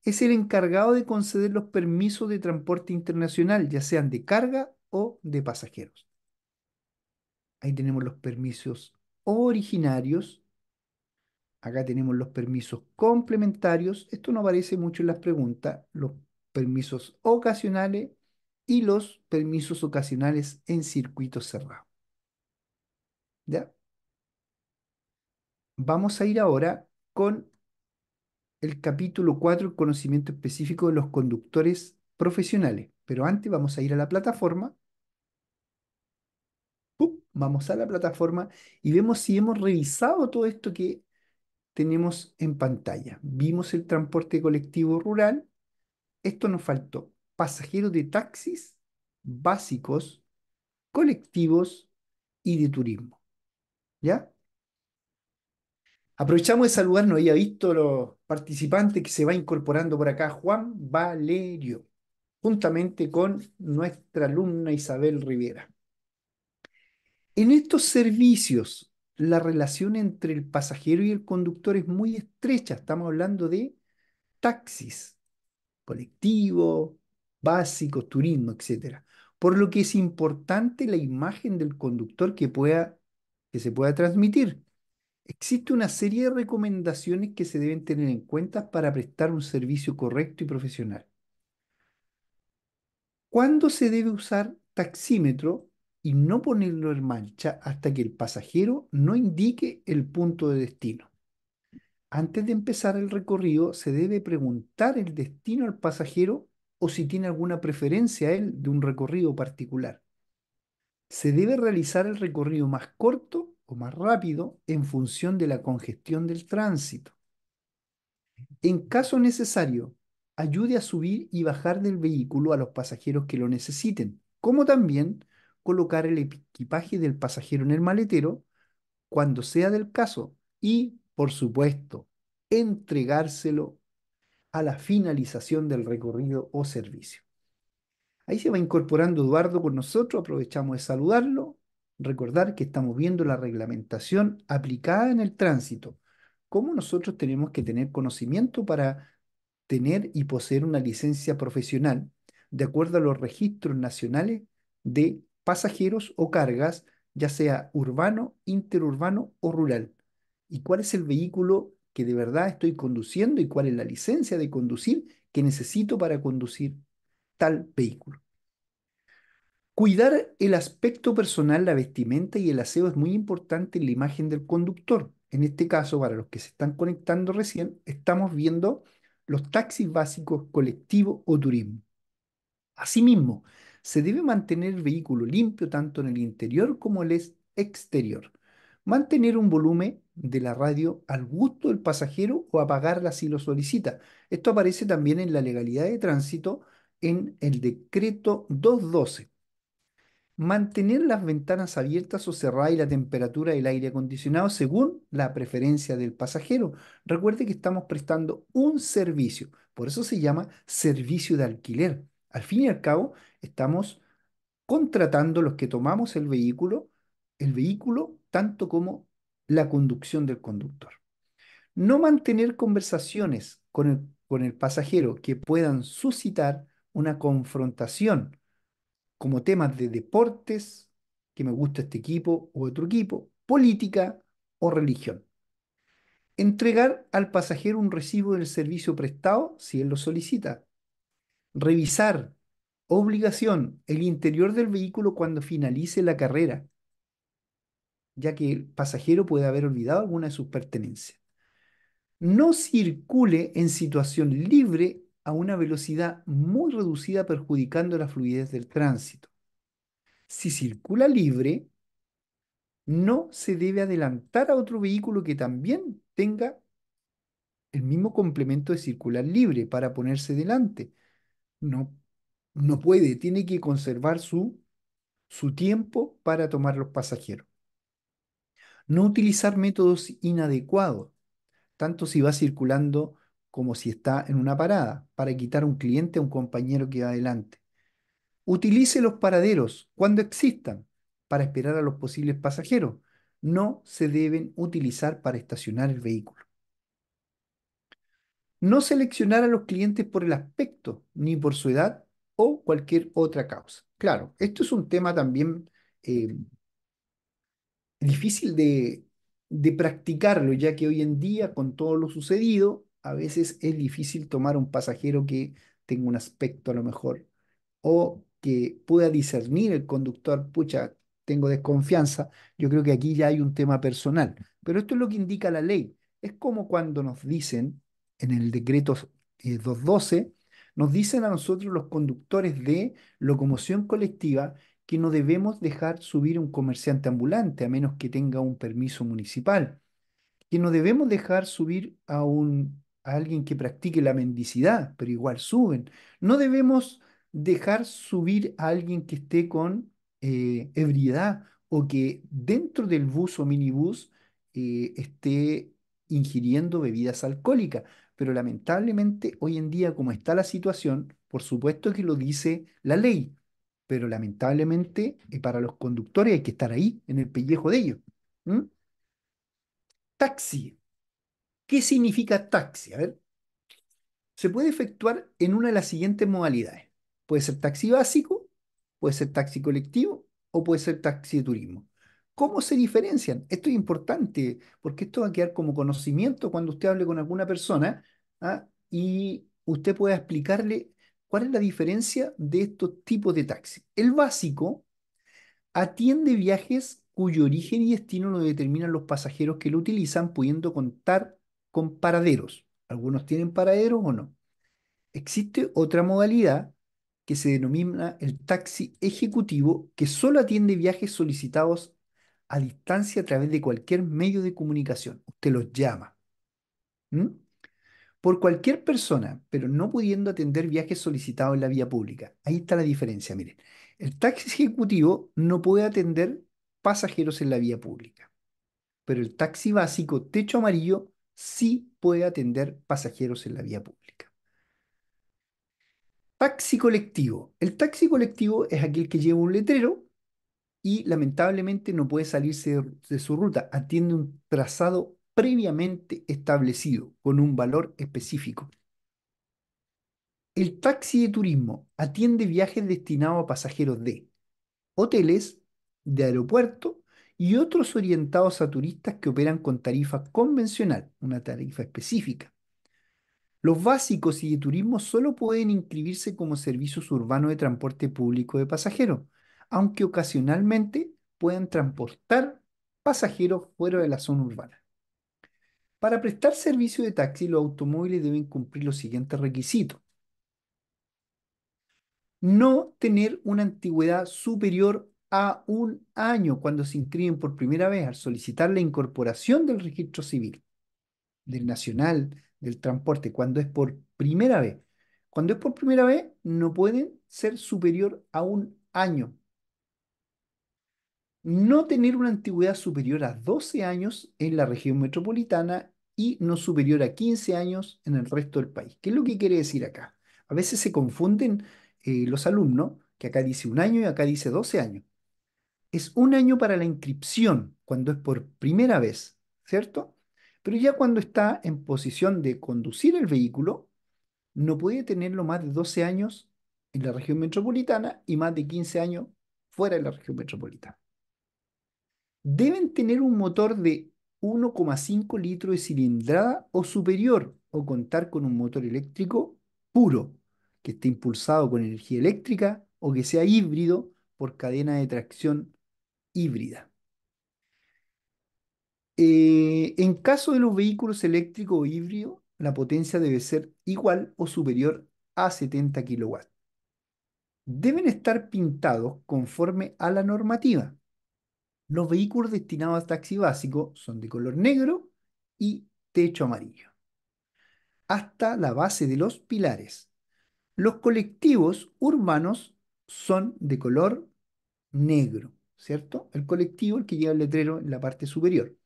es el encargado de conceder los permisos de transporte internacional, ya sean de carga o de pasajeros. Ahí tenemos los permisos originarios Acá tenemos los permisos complementarios. Esto no aparece mucho en las preguntas. Los permisos ocasionales y los permisos ocasionales en circuito cerrado. ¿Ya? Vamos a ir ahora con el capítulo 4, el conocimiento específico de los conductores profesionales. Pero antes vamos a ir a la plataforma. Vamos a la plataforma y vemos si hemos revisado todo esto que tenemos en pantalla. Vimos el transporte colectivo rural. Esto nos faltó. Pasajeros de taxis básicos, colectivos y de turismo. ¿Ya? Aprovechamos de no había visto los participantes que se va incorporando por acá. Juan Valerio, juntamente con nuestra alumna Isabel Rivera. En estos servicios la relación entre el pasajero y el conductor es muy estrecha. Estamos hablando de taxis, colectivo, básicos, turismo, etc. Por lo que es importante la imagen del conductor que, pueda, que se pueda transmitir. Existe una serie de recomendaciones que se deben tener en cuenta para prestar un servicio correcto y profesional. ¿Cuándo se debe usar taxímetro y no ponerlo en marcha hasta que el pasajero no indique el punto de destino. Antes de empezar el recorrido, se debe preguntar el destino al pasajero o si tiene alguna preferencia a él de un recorrido particular. Se debe realizar el recorrido más corto o más rápido en función de la congestión del tránsito. En caso necesario, ayude a subir y bajar del vehículo a los pasajeros que lo necesiten, como también colocar el equipaje del pasajero en el maletero cuando sea del caso y, por supuesto, entregárselo a la finalización del recorrido o servicio. Ahí se va incorporando Eduardo con nosotros, aprovechamos de saludarlo, recordar que estamos viendo la reglamentación aplicada en el tránsito, cómo nosotros tenemos que tener conocimiento para tener y poseer una licencia profesional de acuerdo a los registros nacionales de pasajeros o cargas, ya sea urbano, interurbano o rural. ¿Y cuál es el vehículo que de verdad estoy conduciendo y cuál es la licencia de conducir que necesito para conducir tal vehículo? Cuidar el aspecto personal, la vestimenta y el aseo es muy importante en la imagen del conductor. En este caso, para los que se están conectando recién, estamos viendo los taxis básicos, colectivo o turismo. Asimismo, se debe mantener el vehículo limpio tanto en el interior como en el exterior. Mantener un volumen de la radio al gusto del pasajero o apagarla si lo solicita. Esto aparece también en la legalidad de tránsito en el decreto 212. Mantener las ventanas abiertas o cerradas y la temperatura del aire acondicionado según la preferencia del pasajero. Recuerde que estamos prestando un servicio, por eso se llama servicio de alquiler. Al fin y al cabo, estamos contratando los que tomamos el vehículo, el vehículo tanto como la conducción del conductor. No mantener conversaciones con el, pasajero que puedan suscitar una confrontación como temas de deportes, que me gusta este equipo u otro equipo, política o religión. Entregar al pasajero un recibo del servicio prestado si él lo solicita, revisar obligación el interior del vehículo cuando finalice la carrera, ya que el pasajero puede haber olvidado alguna de sus pertenencias. No circule en situación libre a una velocidad muy reducida perjudicando la fluidez del tránsito. Si circula libre, no se debe adelantar a otro vehículo que también tenga el mismo complemento de circular libre para ponerse delante no, no puede, tiene que conservar su, tiempo para tomar los pasajeros. No utilizar métodos inadecuados, tanto si va circulando como si está en una parada, para quitar un cliente a un compañero que va adelante. Utilice los paraderos cuando existan para esperar a los posibles pasajeros. No se deben utilizar para estacionar el vehículo no seleccionar a los clientes por el aspecto, ni por su edad o cualquier otra causa. Claro, esto es un tema también eh, difícil de, de practicarlo, ya que hoy en día, con todo lo sucedido, a veces es difícil tomar un pasajero que tenga un aspecto a lo mejor o que pueda discernir el conductor, pucha, tengo desconfianza, yo creo que aquí ya hay un tema personal, pero esto es lo que indica la ley. Es como cuando nos dicen en el decreto 212, eh, nos dicen a nosotros los conductores de locomoción colectiva que no debemos dejar subir a un comerciante ambulante a menos que tenga un permiso municipal, que no debemos dejar subir a, un, alguien que practique la mendicidad, pero igual suben, no debemos dejar subir a alguien que esté con eh, ebriedad o que dentro del bus o minibús eh, esté ingiriendo bebidas alcohólicas pero lamentablemente hoy en día como está la situación, por supuesto que lo dice la ley, pero lamentablemente eh, para los conductores hay que estar ahí, en el pellejo de ellos. Taxi. ¿Qué significa taxi? A ver. Se puede efectuar en una de las siguientes modalidades. Puede ser taxi básico, puede ser taxi colectivo o puede ser taxi de turismo. ¿Cómo se diferencian? Esto es importante, porque esto va a quedar como conocimiento cuando usted hable con alguna persona ¿ah? y usted pueda explicarle cuál es la diferencia de estos tipos de taxi. El básico atiende viajes cuyo origen y destino lo determinan los pasajeros que lo utilizan, pudiendo contar con paraderos. Algunos tienen paraderos o no. Existe otra modalidad que se denomina el taxi ejecutivo, que solo atiende viajes solicitados a distancia a través de cualquier medio de comunicación. Usted los llama. Por cualquier persona, pero no pudiendo atender viajes solicitados en la vía pública. Ahí está la diferencia, miren. El taxi ejecutivo no puede atender pasajeros en la vía pública, pero el taxi básico, techo amarillo, sí puede atender pasajeros en la vía pública. Taxi colectivo. El taxi colectivo es aquel que lleva un letrero y lamentablemente no puede salirse de, su ruta, atiende un trazado previamente establecido con un valor específico. El taxi de turismo atiende viajes destinados a pasajeros de hoteles, de aeropuerto y otros orientados a turistas que operan con tarifa convencional, una tarifa específica. Los básicos y de turismo solo pueden inscribirse como servicios urbanos de transporte público de pasajeros, aunque ocasionalmente puedan transportar pasajeros fuera de la zona urbana. Para prestar servicio de taxi, los automóviles deben cumplir los siguientes requisitos. No tener una antigüedad superior a un año cuando se inscriben por primera vez al solicitar la incorporación del registro civil, del nacional, del transporte, cuando es por primera vez. Cuando es por primera vez, no pueden ser superior a un año no tener una antigüedad superior a 12 años en la región metropolitana y no superior a 15 años en el resto del país. ¿Qué es lo que quiere decir acá? A veces se confunden eh, los alumnos, que acá dice un año y acá dice 12 años. Es un año para la inscripción, cuando es por primera vez, ¿cierto? Pero ya cuando está en posición de conducir el vehículo, no puede tenerlo más de 12 años en la región metropolitana y más de 15 años fuera de la región metropolitana deben tener un motor de 1,5 litros de cilindrada o superior o contar con un motor eléctrico puro que esté impulsado con energía eléctrica o que sea híbrido por cadena de tracción híbrida. Eh, en caso de los vehículos eléctricos o híbridos, la potencia debe ser igual o superior a 70 kW. Deben estar pintados conforme a la normativa los vehículos destinados a taxi básico son de color negro y techo amarillo. Hasta la base de los pilares. Los colectivos urbanos son de color negro, ¿cierto? El colectivo, el que lleva el letrero en la parte superior.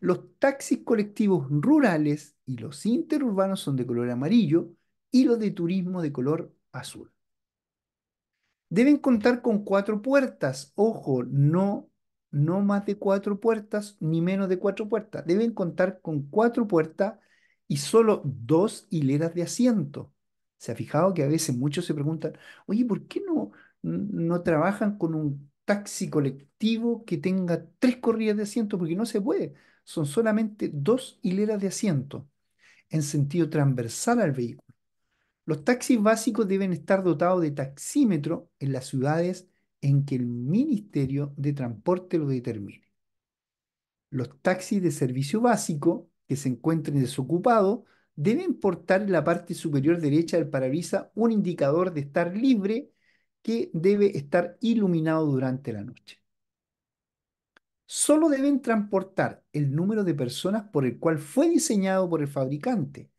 Los taxis colectivos rurales y los interurbanos son de color amarillo y los de turismo de color azul. Deben contar con cuatro puertas. Ojo, no no más de cuatro puertas ni menos de cuatro puertas. Deben contar con cuatro puertas y solo dos hileras de asiento. ¿Se ha fijado que a veces muchos se preguntan, oye, ¿por qué no, no trabajan con un taxi colectivo que tenga tres corridas de asiento? Porque no se puede. Son solamente dos hileras de asiento en sentido transversal al vehículo. Los taxis básicos deben estar dotados de taxímetro en las ciudades en que el Ministerio de Transporte lo determine. Los taxis de servicio básico que se encuentren desocupados deben portar en la parte superior derecha del parabrisas un indicador de estar libre que debe estar iluminado durante la noche. Solo deben transportar el número de personas por el cual fue diseñado por el fabricante.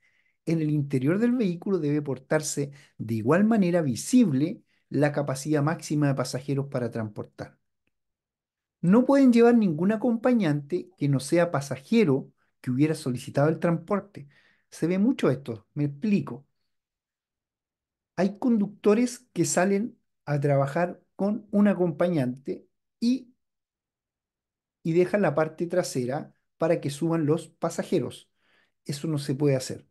En el interior del vehículo debe portarse de igual manera visible la capacidad máxima de pasajeros para transportar. No pueden llevar ningún acompañante que no sea pasajero que hubiera solicitado el transporte. Se ve mucho esto, me explico. Hay conductores que salen a trabajar con un acompañante y, y dejan la parte trasera para que suban los pasajeros. Eso no se puede hacer.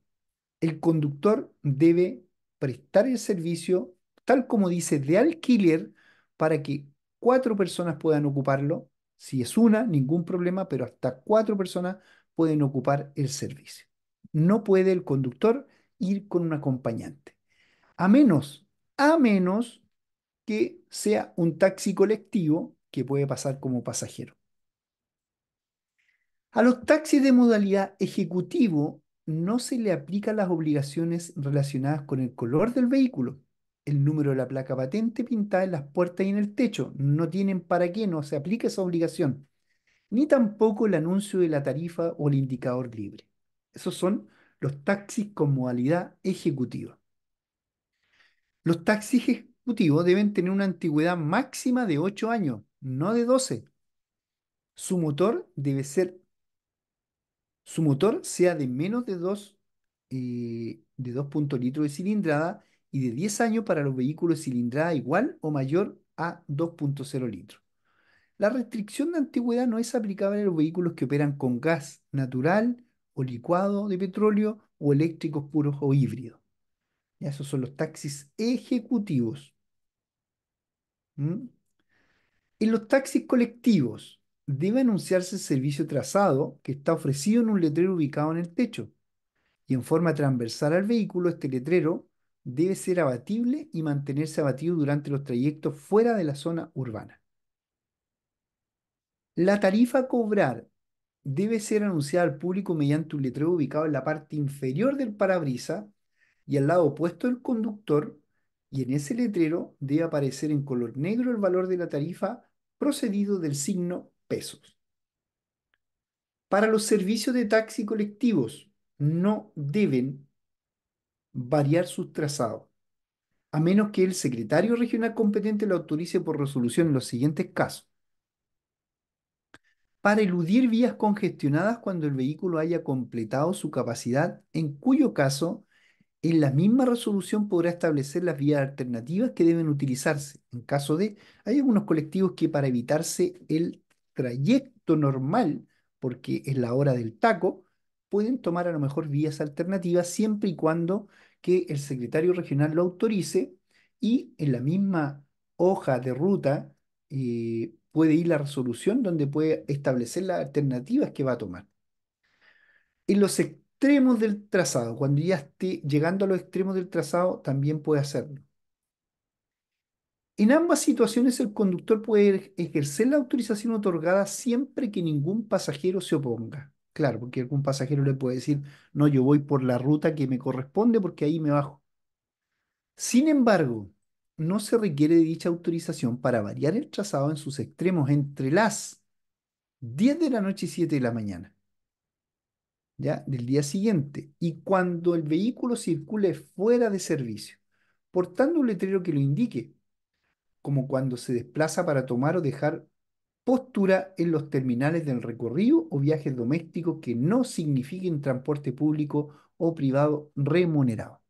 El conductor debe prestar el servicio tal como dice, de alquiler para que cuatro personas puedan ocuparlo. Si es una, ningún problema, pero hasta cuatro personas pueden ocupar el servicio. No puede el conductor ir con un acompañante. A menos, a menos que sea un taxi colectivo que puede pasar como pasajero. A los taxis de modalidad ejecutivo no se le aplican las obligaciones relacionadas con el color del vehículo, el número de la placa patente pintada en las puertas y en el techo. No tienen para qué, no se aplica esa obligación. Ni tampoco el anuncio de la tarifa o el indicador libre. Esos son los taxis con modalidad ejecutiva. Los taxis ejecutivos deben tener una antigüedad máxima de 8 años, no de 12. Su motor debe ser, su motor sea de menos de 2, eh, de litros de cilindrada y de 10 años para los vehículos cilindrada igual o mayor a 2.0 litros. La restricción de antigüedad no es aplicable a los vehículos que operan con gas natural o licuado de petróleo o eléctricos puros o híbridos. Ya, esos son los taxis ejecutivos. ¿Mm? En los taxis colectivos debe anunciarse el servicio trazado que está ofrecido en un letrero ubicado en el techo. Y en forma transversal al vehículo, este letrero debe ser abatible y mantenerse abatido durante los trayectos fuera de la zona urbana. La tarifa a cobrar debe ser anunciada al público mediante un letrero ubicado en la parte inferior del parabrisa y al lado opuesto del conductor, y en ese letrero debe aparecer en color negro el valor de la tarifa procedido del signo pesos. Para los servicios de taxi colectivos no deben variar sus trazados, a menos que el secretario regional competente lo autorice por resolución en los siguientes casos. Para eludir vías congestionadas cuando el vehículo haya completado su capacidad, en cuyo caso, en la misma resolución podrá establecer las vías alternativas que deben utilizarse. En caso de, hay algunos colectivos que para evitarse el trayecto normal, porque es la hora del taco, pueden tomar a lo mejor vías alternativas siempre y cuando que el secretario regional lo autorice y en la misma hoja de ruta eh, puede ir la resolución donde puede establecer las alternativas que va a tomar. En los extremos del trazado, cuando ya esté llegando a los extremos del trazado, también puede hacerlo. En ambas situaciones el conductor puede ejercer la autorización otorgada siempre que ningún pasajero se oponga. Claro, porque algún pasajero le puede decir, no, yo voy por la ruta que me corresponde porque ahí me bajo. Sin embargo, no se requiere de dicha autorización para variar el trazado en sus extremos entre las 10 de la noche y 7 de la mañana, ¿ya? Del día siguiente, y cuando el vehículo circule fuera de servicio, portando un letrero que lo indique, como cuando se desplaza para tomar o dejar postura en los terminales del recorrido o viajes domésticos que no signifiquen transporte público o privado remunerado.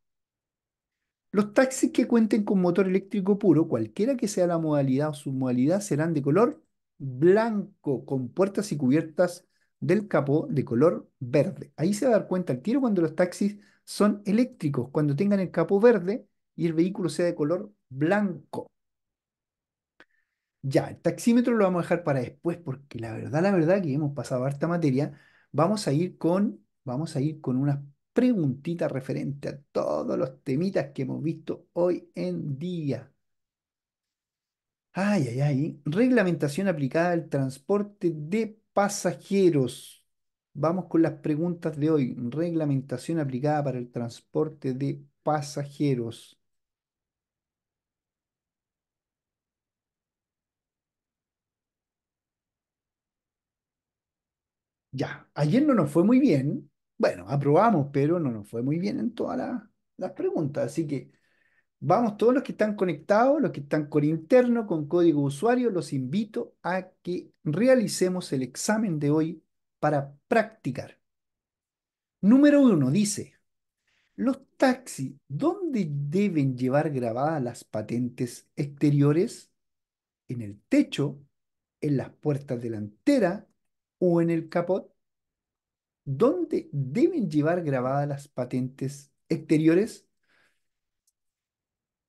Los taxis que cuenten con motor eléctrico puro, cualquiera que sea la modalidad o su modalidad, serán de color blanco con puertas y cubiertas del capó de color verde. Ahí se va a dar cuenta el tiro cuando los taxis son eléctricos, cuando tengan el capó verde y el vehículo sea de color blanco. Ya, el taxímetro lo vamos a dejar para después, porque la verdad, la verdad que hemos pasado harta materia. Vamos a ir con, vamos a ir con unas preguntitas referentes a todos los temitas que hemos visto hoy en día. Ay, ay, ay. Reglamentación aplicada al transporte de pasajeros. Vamos con las preguntas de hoy. Reglamentación aplicada para el transporte de pasajeros. Ya, ayer no nos fue muy bien. Bueno, aprobamos, pero no nos fue muy bien en todas las preguntas. Así que vamos todos los que están conectados, los que están con interno, con código usuario, los invito a que realicemos el examen de hoy para practicar. Número uno dice, los taxis, ¿dónde deben llevar grabadas las patentes exteriores? En el techo, en las puertas delanteras, o en el capot, ¿Dónde deben llevar grabadas las patentes exteriores?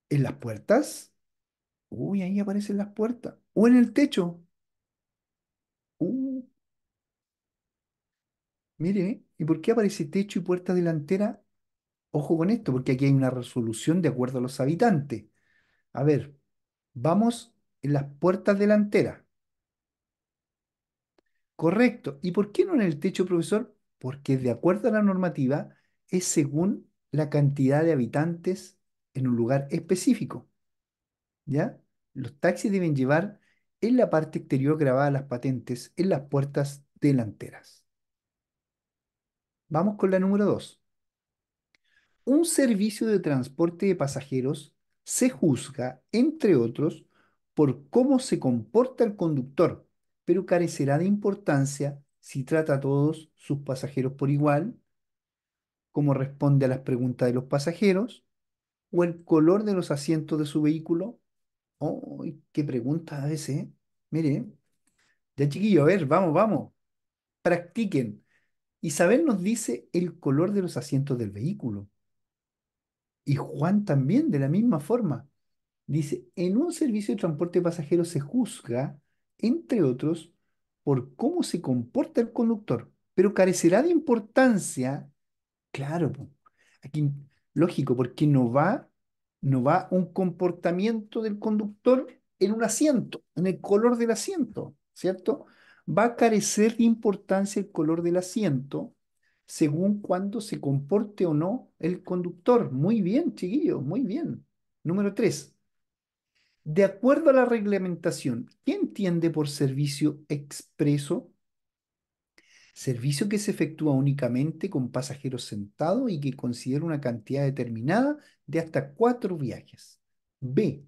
¿En las puertas? Uy, ahí aparecen las puertas. ¿O en el techo? Uh. Mire, ¿y por qué aparece techo y puerta delantera? Ojo con esto, porque aquí hay una resolución de acuerdo a los habitantes. A ver, vamos en las puertas delanteras. Correcto. ¿Y por qué no en el techo, profesor? Porque de acuerdo a la normativa es según la cantidad de habitantes en un lugar específico. ¿Ya? Los taxis deben llevar en la parte exterior grabadas las patentes en las puertas delanteras. Vamos con la número 2. Un servicio de transporte de pasajeros se juzga, entre otros, por cómo se comporta el conductor pero carecerá de importancia si trata a todos sus pasajeros por igual, cómo responde a las preguntas de los pasajeros o el color de los asientos de su vehículo. ¡Oh, qué pregunta a veces! Eh! Mire, ya chiquillo, a ver, vamos, vamos, practiquen. Isabel nos dice el color de los asientos del vehículo. Y Juan también, de la misma forma. Dice, en un servicio de transporte de pasajeros se juzga entre otros, por cómo se comporta el conductor, pero carecerá de importancia, claro, aquí lógico, porque no va, no va un comportamiento del conductor en un asiento, en el color del asiento, ¿cierto? Va a carecer de importancia el color del asiento según cuándo se comporte o no el conductor. Muy bien, chiquillo, muy bien. Número tres, de acuerdo a la reglamentación, ¿qué entiende por servicio expreso? Servicio que se efectúa únicamente con pasajeros sentados y que considera una cantidad determinada de hasta cuatro viajes. B.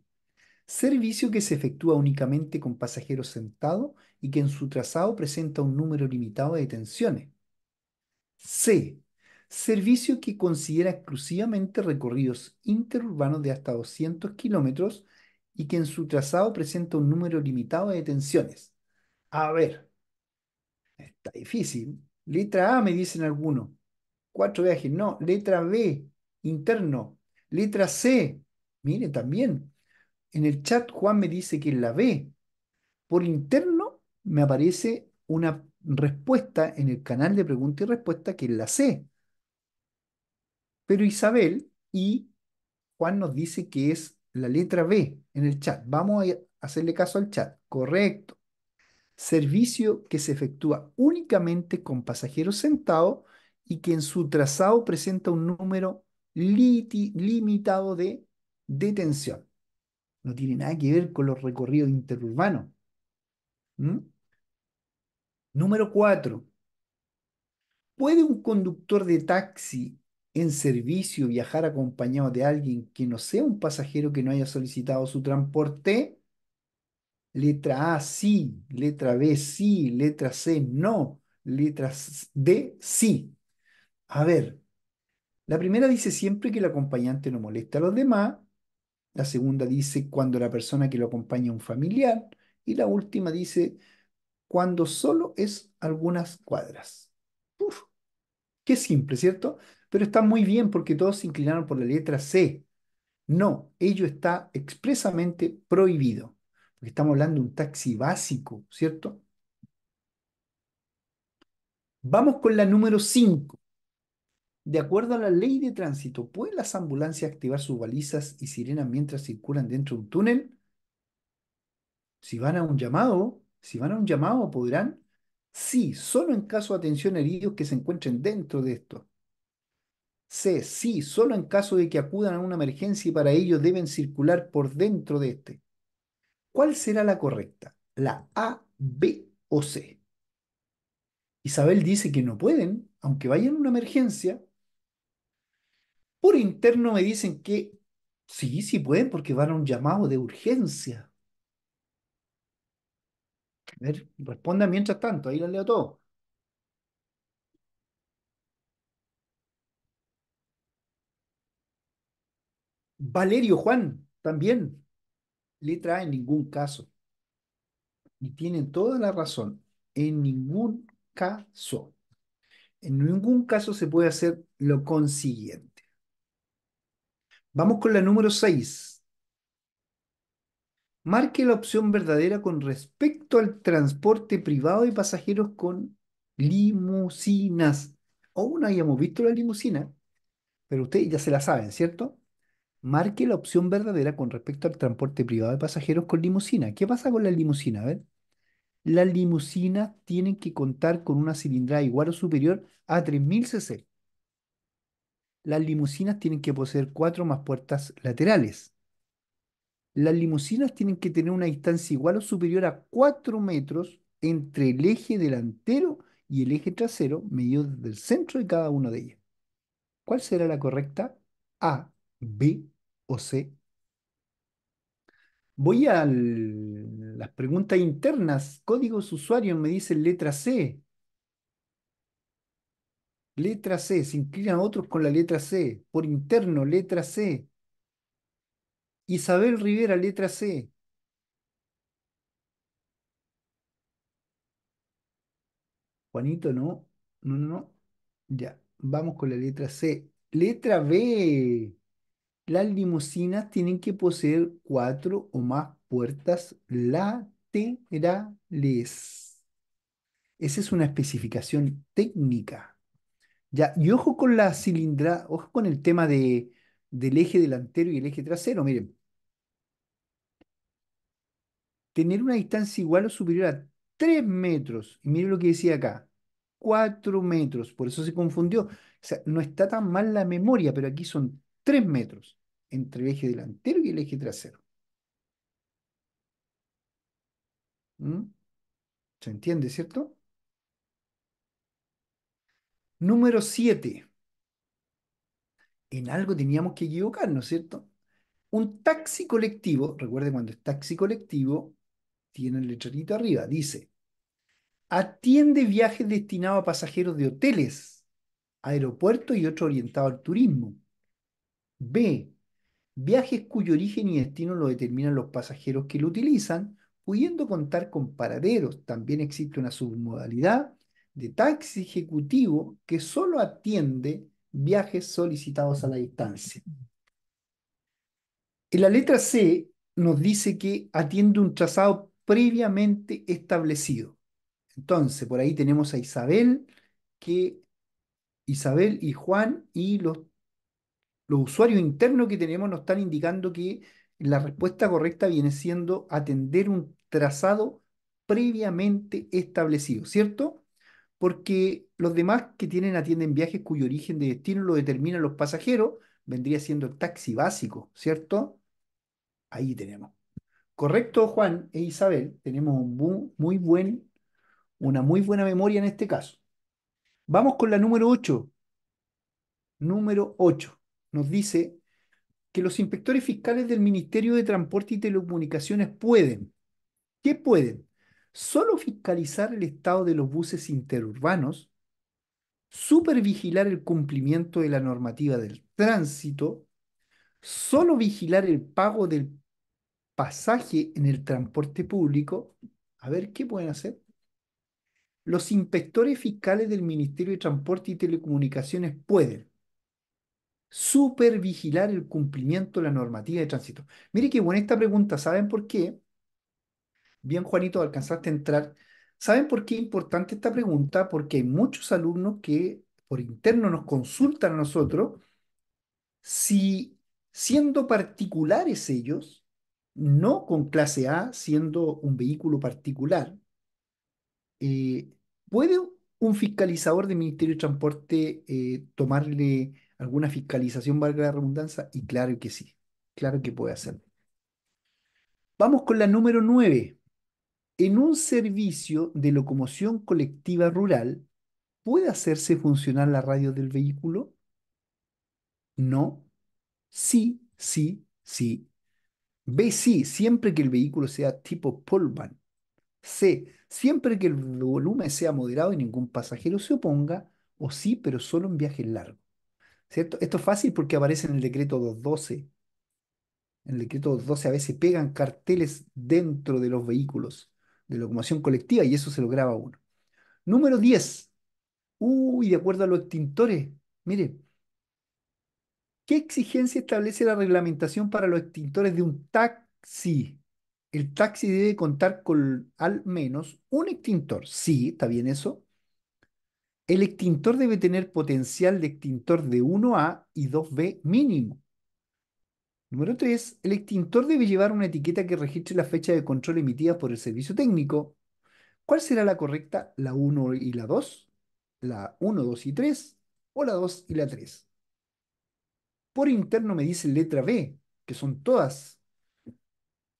Servicio que se efectúa únicamente con pasajeros sentados y que en su trazado presenta un número limitado de detenciones. C. Servicio que considera exclusivamente recorridos interurbanos de hasta 200 kilómetros y que en su trazado presenta un número limitado de tensiones A ver, está difícil. Letra A, me dicen algunos. Cuatro viajes, no. Letra B, interno. Letra C, mire también. En el chat Juan me dice que es la B. Por interno me aparece una respuesta en el canal de pregunta y respuesta que es la C. Pero Isabel y Juan nos dice que es la letra B en el chat. Vamos a hacerle caso al chat. Correcto. Servicio que se efectúa únicamente con pasajeros sentados y que en su trazado presenta un número limitado de detención. No tiene nada que ver con los recorridos interurbanos. ¿Mm? Número 4. ¿Puede un conductor de taxi en servicio, viajar acompañado de alguien que no sea un pasajero que no haya solicitado su transporte? Letra A, sí. Letra B, sí. Letra C, no. Letra D, sí. A ver, la primera dice siempre que el acompañante no molesta a los demás. La segunda dice cuando la persona que lo acompaña es un familiar. Y la última dice cuando solo es algunas cuadras. Uf, qué simple, ¿cierto? Pero está muy bien porque todos se inclinaron por la letra C. No, ello está expresamente prohibido, porque estamos hablando de un taxi básico, ¿cierto? Vamos con la número 5. De acuerdo a la ley de tránsito, ¿pueden las ambulancias activar sus balizas y sirenas mientras circulan dentro de un túnel? Si van a un llamado, si van a un llamado, podrán. Sí, solo en caso de atención a heridos que se encuentren dentro de esto. C. Sí, solo en caso de que acudan a una emergencia y para ello deben circular por dentro de este. ¿Cuál será la correcta? ¿La A, B o C? Isabel dice que no pueden, aunque vayan a una emergencia. Por interno me dicen que sí, sí pueden porque van a un llamado de urgencia. A ver, respondan mientras tanto, ahí lo leo todo. Valerio Juan también le trae en ningún caso. Y tienen toda la razón. En ningún caso. En ningún caso se puede hacer lo consiguiente. Vamos con la número 6. Marque la opción verdadera con respecto al transporte privado de pasajeros con limusinas. Aún no hayamos visto la limusina, pero ustedes ya se la saben, ¿cierto? Marque la opción verdadera con respecto al transporte privado de pasajeros con limusina. ¿Qué pasa con la limusina? A ver. Las limusinas tienen que contar con una cilindrada igual o superior a 3000 cc. Las limusinas tienen que poseer cuatro más puertas laterales. Las limusinas tienen que tener una distancia igual o superior a 4 metros entre el eje delantero y el eje trasero, medido desde el centro de cada una de ellas. ¿Cuál será la correcta? A B o C. Voy a las preguntas internas. Códigos usuarios me dicen letra C. Letra C. Se inclinan otros con la letra C. Por interno, letra C. Isabel Rivera, letra C. Juanito, no. No, no, no. Ya. Vamos con la letra C. Letra B las limusinas tienen que poseer cuatro o más puertas laterales. Esa es una especificación técnica. Ya, y ojo con la cilindrada, ojo con el tema de, del eje delantero y el eje trasero. Miren, tener una distancia igual o superior a tres metros, y miren lo que decía acá, cuatro metros, por eso se confundió. O sea, no está tan mal la memoria, pero aquí son tres metros entre el eje delantero y el eje trasero. ¿Mm? ¿Se entiende, cierto? Número 7. En algo teníamos que equivocarnos, ¿cierto? Un taxi colectivo, recuerde cuando es taxi colectivo, tiene el letrerito arriba, dice, atiende viajes destinados a pasajeros de hoteles, aeropuertos y otro orientado al turismo. B viajes cuyo origen y destino lo determinan los pasajeros que lo utilizan, pudiendo contar con paraderos. También existe una submodalidad de taxi ejecutivo que solo atiende viajes solicitados a la distancia. En la letra C nos dice que atiende un trazado previamente establecido. Entonces, por ahí tenemos a Isabel, que Isabel y Juan y los los usuarios internos que tenemos nos están indicando que la respuesta correcta viene siendo atender un trazado previamente establecido, ¿cierto? Porque los demás que tienen atienden viajes cuyo origen de destino lo determinan los pasajeros, vendría siendo el taxi básico, ¿cierto? Ahí tenemos. Correcto, Juan e Isabel, tenemos un muy buen, una muy buena memoria en este caso. Vamos con la número 8. Número 8 nos dice que los inspectores fiscales del Ministerio de Transporte y Telecomunicaciones pueden, ¿qué pueden? Solo fiscalizar el estado de los buses interurbanos, supervigilar el cumplimiento de la normativa del tránsito, solo vigilar el pago del pasaje en el transporte público. A ver, ¿qué pueden hacer? Los inspectores fiscales del Ministerio de Transporte y Telecomunicaciones pueden supervigilar el cumplimiento de la normativa de tránsito. Mire que buena esta pregunta, ¿saben por qué? Bien, Juanito, alcanzaste a entrar. ¿Saben por qué es importante esta pregunta? Porque hay muchos alumnos que por interno nos consultan a nosotros si siendo particulares ellos, no con clase A, siendo un vehículo particular, eh, ¿puede un fiscalizador del Ministerio de Transporte eh, tomarle alguna fiscalización, valga la redundancia, y claro que sí, claro que puede hacer. Vamos con la número 9. En un servicio de locomoción colectiva rural, ¿puede hacerse funcionar la radio del vehículo? No. Sí, sí, sí. B, sí, siempre que el vehículo sea tipo Pullman. C, siempre que el volumen sea moderado y ningún pasajero se oponga. O sí, pero solo en viajes largos. ¿cierto? Esto es fácil porque aparece en el decreto 212. En el decreto 212 a veces pegan carteles dentro de los vehículos de locomoción colectiva y eso se lo graba uno. Número 10. Uy, de acuerdo a los extintores. Mire, ¿qué exigencia establece la reglamentación para los extintores de un taxi? El taxi debe contar con al menos un extintor. Sí, está bien eso el extintor debe tener potencial de extintor de 1A y 2B mínimo. Número 3. El extintor debe llevar una etiqueta que registre la fecha de control emitida por el servicio técnico. ¿Cuál será la correcta? ¿La 1 y la 2? ¿La 1, 2 y 3? ¿O la 2 y la 3? Por interno me dice letra B, que son todas.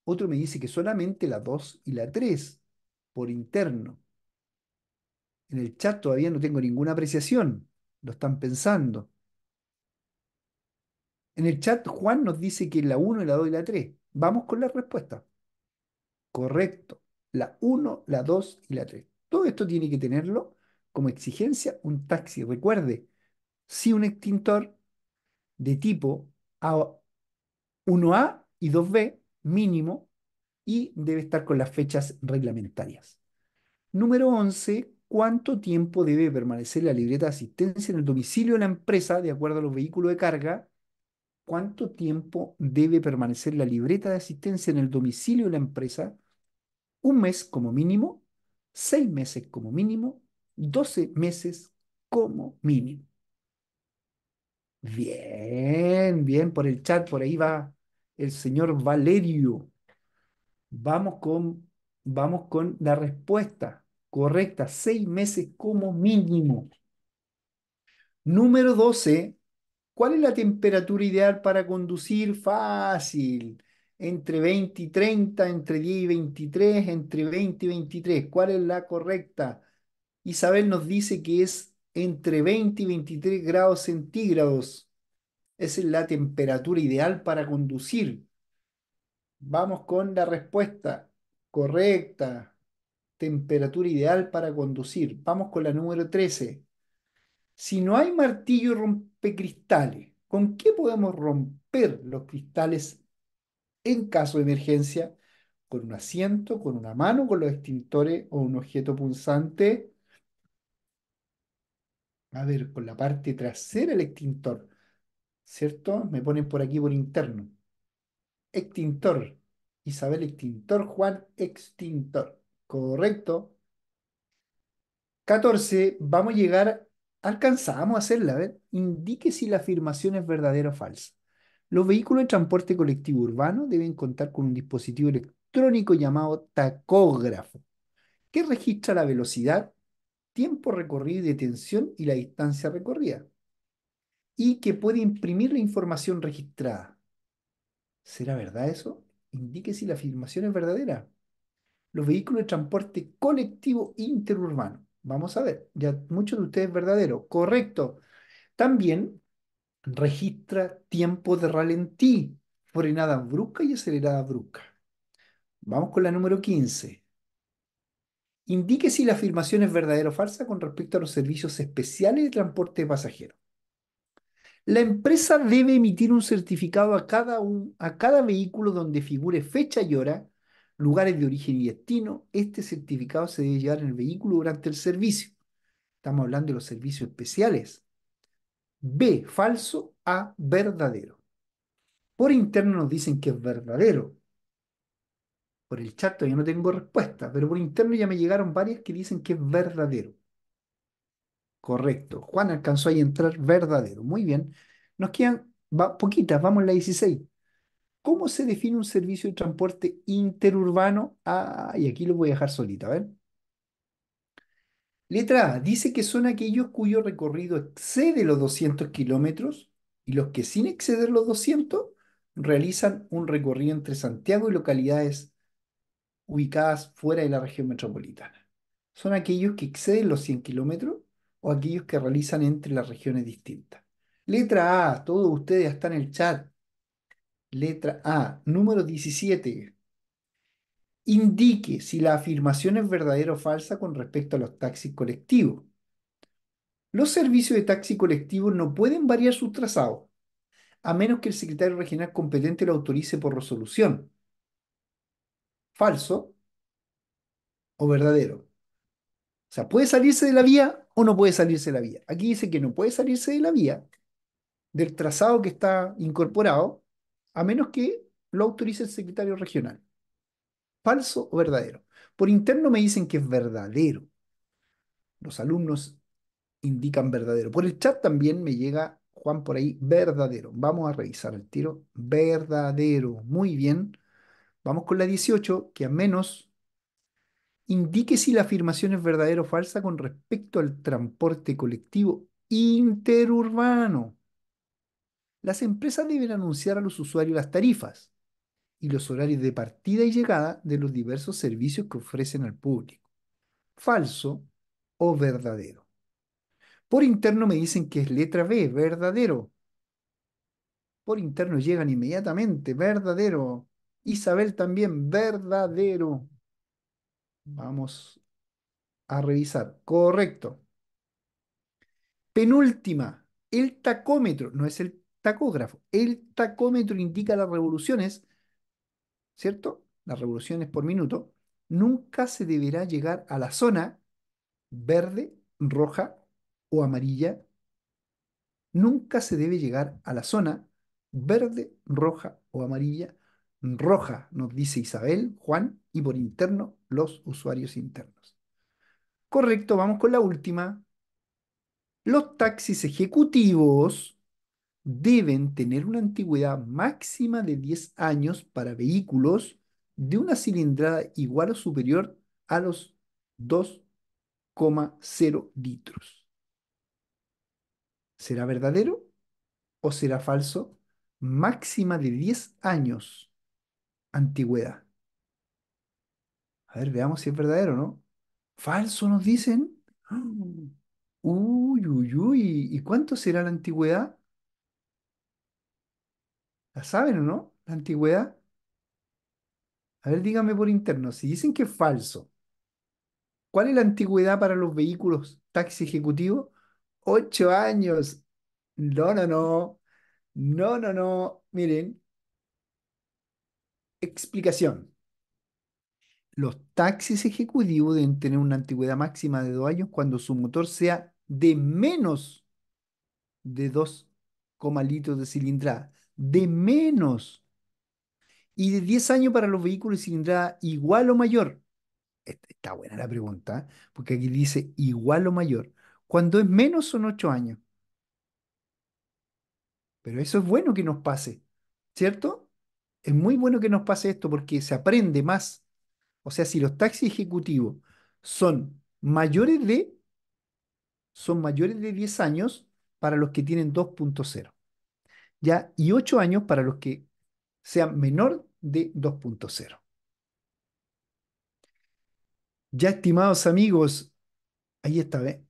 Otro me dice que solamente la 2 y la 3, por interno. En el chat todavía no tengo ninguna apreciación. Lo están pensando. En el chat Juan nos dice que la 1, la 2 y la 3. Vamos con la respuesta. Correcto. La 1, la 2 y la 3. Todo esto tiene que tenerlo como exigencia un taxi. Recuerde, si un extintor de tipo A, 1A y 2B mínimo y debe estar con las fechas reglamentarias. Número 11, cuánto tiempo debe permanecer la libreta de asistencia en el domicilio de la empresa, de acuerdo a los vehículos de carga, cuánto tiempo debe permanecer la libreta de asistencia en el domicilio de la empresa, un mes como mínimo, seis meses como mínimo, doce meses como mínimo. Bien, bien, por el chat, por ahí va el señor Valerio. Vamos con, vamos con la respuesta. Correcta, seis meses como mínimo. Número 12, ¿cuál es la temperatura ideal para conducir? Fácil, entre 20 y 30, entre 10 y 23, entre 20 y 23. ¿Cuál es la correcta? Isabel nos dice que es entre 20 y 23 grados centígrados. Esa es la temperatura ideal para conducir. Vamos con la respuesta correcta temperatura ideal para conducir. Vamos con la número 13. Si no hay martillo rompecristales, ¿con qué podemos romper los cristales en caso de emergencia? ¿Con un asiento, con una mano, con los extintores o un objeto punzante? A ver, con la parte trasera del extintor, ¿cierto? Me ponen por aquí por interno. Extintor. Isabel Extintor, Juan Extintor. Correcto. 14. Vamos a llegar, alcanzamos a hacerla. A ver, indique si la afirmación es verdadera o falsa. Los vehículos de transporte colectivo urbano deben contar con un dispositivo electrónico llamado tacógrafo, que registra la velocidad, tiempo recorrido y detención y la distancia recorrida, y que puede imprimir la información registrada. ¿Será verdad eso? Indique si la afirmación es verdadera los vehículos de transporte colectivo interurbano. Vamos a ver, ya muchos de ustedes verdadero, correcto. También registra tiempo de ralentí, frenada brusca y acelerada brusca. Vamos con la número 15. Indique si la afirmación es verdadera o falsa con respecto a los servicios especiales de transporte de pasajeros. La empresa debe emitir un certificado a cada, a cada vehículo donde figure fecha y hora lugares de origen y destino, este certificado se debe llevar en el vehículo durante el servicio. Estamos hablando de los servicios especiales. B, falso, A, verdadero. Por interno nos dicen que es verdadero. Por el chat todavía no tengo respuesta, pero por interno ya me llegaron varias que dicen que es verdadero. Correcto. Juan alcanzó ahí a entrar verdadero. Muy bien. Nos quedan poquitas, vamos a la 16. ¿Cómo se define un servicio de transporte interurbano? Ah, y aquí lo voy a dejar solita, ¿ven? Letra A, dice que son aquellos cuyo recorrido excede los 200 kilómetros y los que sin exceder los 200 realizan un recorrido entre Santiago y localidades ubicadas fuera de la región metropolitana. Son aquellos que exceden los 100 kilómetros o aquellos que realizan entre las regiones distintas. Letra A, todos ustedes están en el chat. Letra A. Número 17. Indique si la afirmación es verdadera o falsa con respecto a los taxis colectivos. Los servicios de taxi colectivo no pueden variar su trazado, a menos que el secretario regional competente lo autorice por resolución. Falso o verdadero. O sea, puede salirse de la vía o no puede salirse de la vía. Aquí dice que no puede salirse de la vía, del trazado que está incorporado, a menos que lo autorice el secretario regional. ¿Falso o verdadero? Por interno me dicen que es verdadero. Los alumnos indican verdadero. Por el chat también me llega Juan por ahí, verdadero. Vamos a revisar el tiro. Verdadero. Muy bien. Vamos con la 18, que a menos indique si la afirmación es verdadera o falsa con respecto al transporte colectivo interurbano las empresas deben anunciar a los usuarios las tarifas y los horarios de partida y llegada de los diversos servicios que ofrecen al público, falso o verdadero. Por interno me dicen que es letra B, verdadero. Por interno llegan inmediatamente, verdadero. Isabel también, verdadero. Vamos a revisar. Correcto. Penúltima, el tacómetro. No es el tacógrafo. El tacómetro indica las revoluciones, ¿cierto? Las revoluciones por minuto. Nunca se deberá llegar a la zona verde, roja o amarilla. Nunca se debe llegar a la zona verde, roja o amarilla. Roja, nos dice Isabel, Juan y por interno los usuarios internos. Correcto, vamos con la última. Los taxis ejecutivos deben tener una antigüedad máxima de 10 años para vehículos de una cilindrada igual o superior a los 2,0 litros. ¿Será verdadero o será falso? Máxima de 10 años antigüedad. A ver, veamos si es verdadero o no. Falso nos dicen. Uy, uy, uy. ¿Y cuánto será la antigüedad? ¿La saben o no? La antigüedad. A ver, díganme por interno, si dicen que es falso, ¿cuál es la antigüedad para los vehículos taxi ejecutivo? Ocho años. No, no, no. No, no, no. Miren. Explicación. Los taxis ejecutivos deben tener una antigüedad máxima de dos años cuando su motor sea de menos de dos litros de cilindrada de menos. Y de 10 años para los vehículos de cilindrada igual o mayor. Está buena la pregunta, ¿eh? porque aquí dice igual o mayor. Cuando es menos son 8 años. Pero eso es bueno que nos pase, ¿cierto? Es muy bueno que nos pase esto porque se aprende más. O sea, si los taxis ejecutivos son mayores de, son mayores de 10 años para los que tienen 2.0. ¿ya? y ocho años para los que sean menor de 2.0. Ya estimados amigos, ahí está, ¿eh?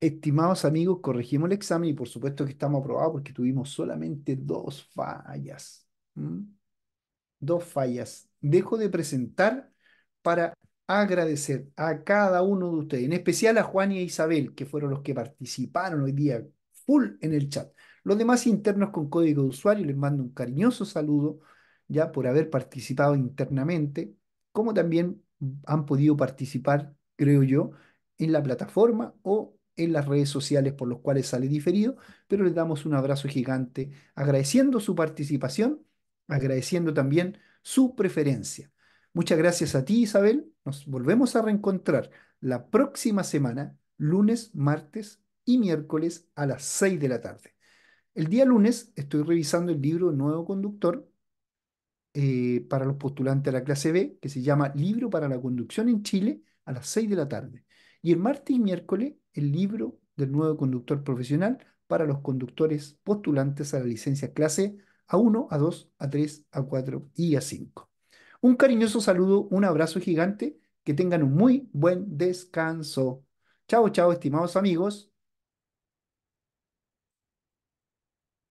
Estimados amigos, corregimos el examen y por supuesto que estamos aprobados porque tuvimos solamente dos fallas. Dos fallas. Dejo de presentar para agradecer a cada uno de ustedes, en especial a Juan y a Isabel, que fueron los que participaron hoy día full en el chat. Los demás internos con código de usuario les mando un cariñoso saludo ya por haber participado internamente, como también han podido participar, creo yo, en la plataforma o en las redes sociales por los cuales sale diferido, pero les damos un abrazo gigante agradeciendo su participación, agradeciendo también su preferencia. Muchas gracias a ti, Isabel. Nos volvemos a reencontrar la próxima semana, lunes, martes y miércoles a las 6 de la tarde. El día lunes estoy revisando el libro Nuevo Conductor eh, para los postulantes a la clase B, que se llama Libro para la Conducción en Chile a las 6 de la tarde. Y el martes y miércoles el libro del Nuevo Conductor Profesional para los conductores postulantes a la licencia clase A1, A2, A3, A4 y A5. Un cariñoso saludo, un abrazo gigante, que tengan un muy buen descanso. Chao, chao, estimados amigos.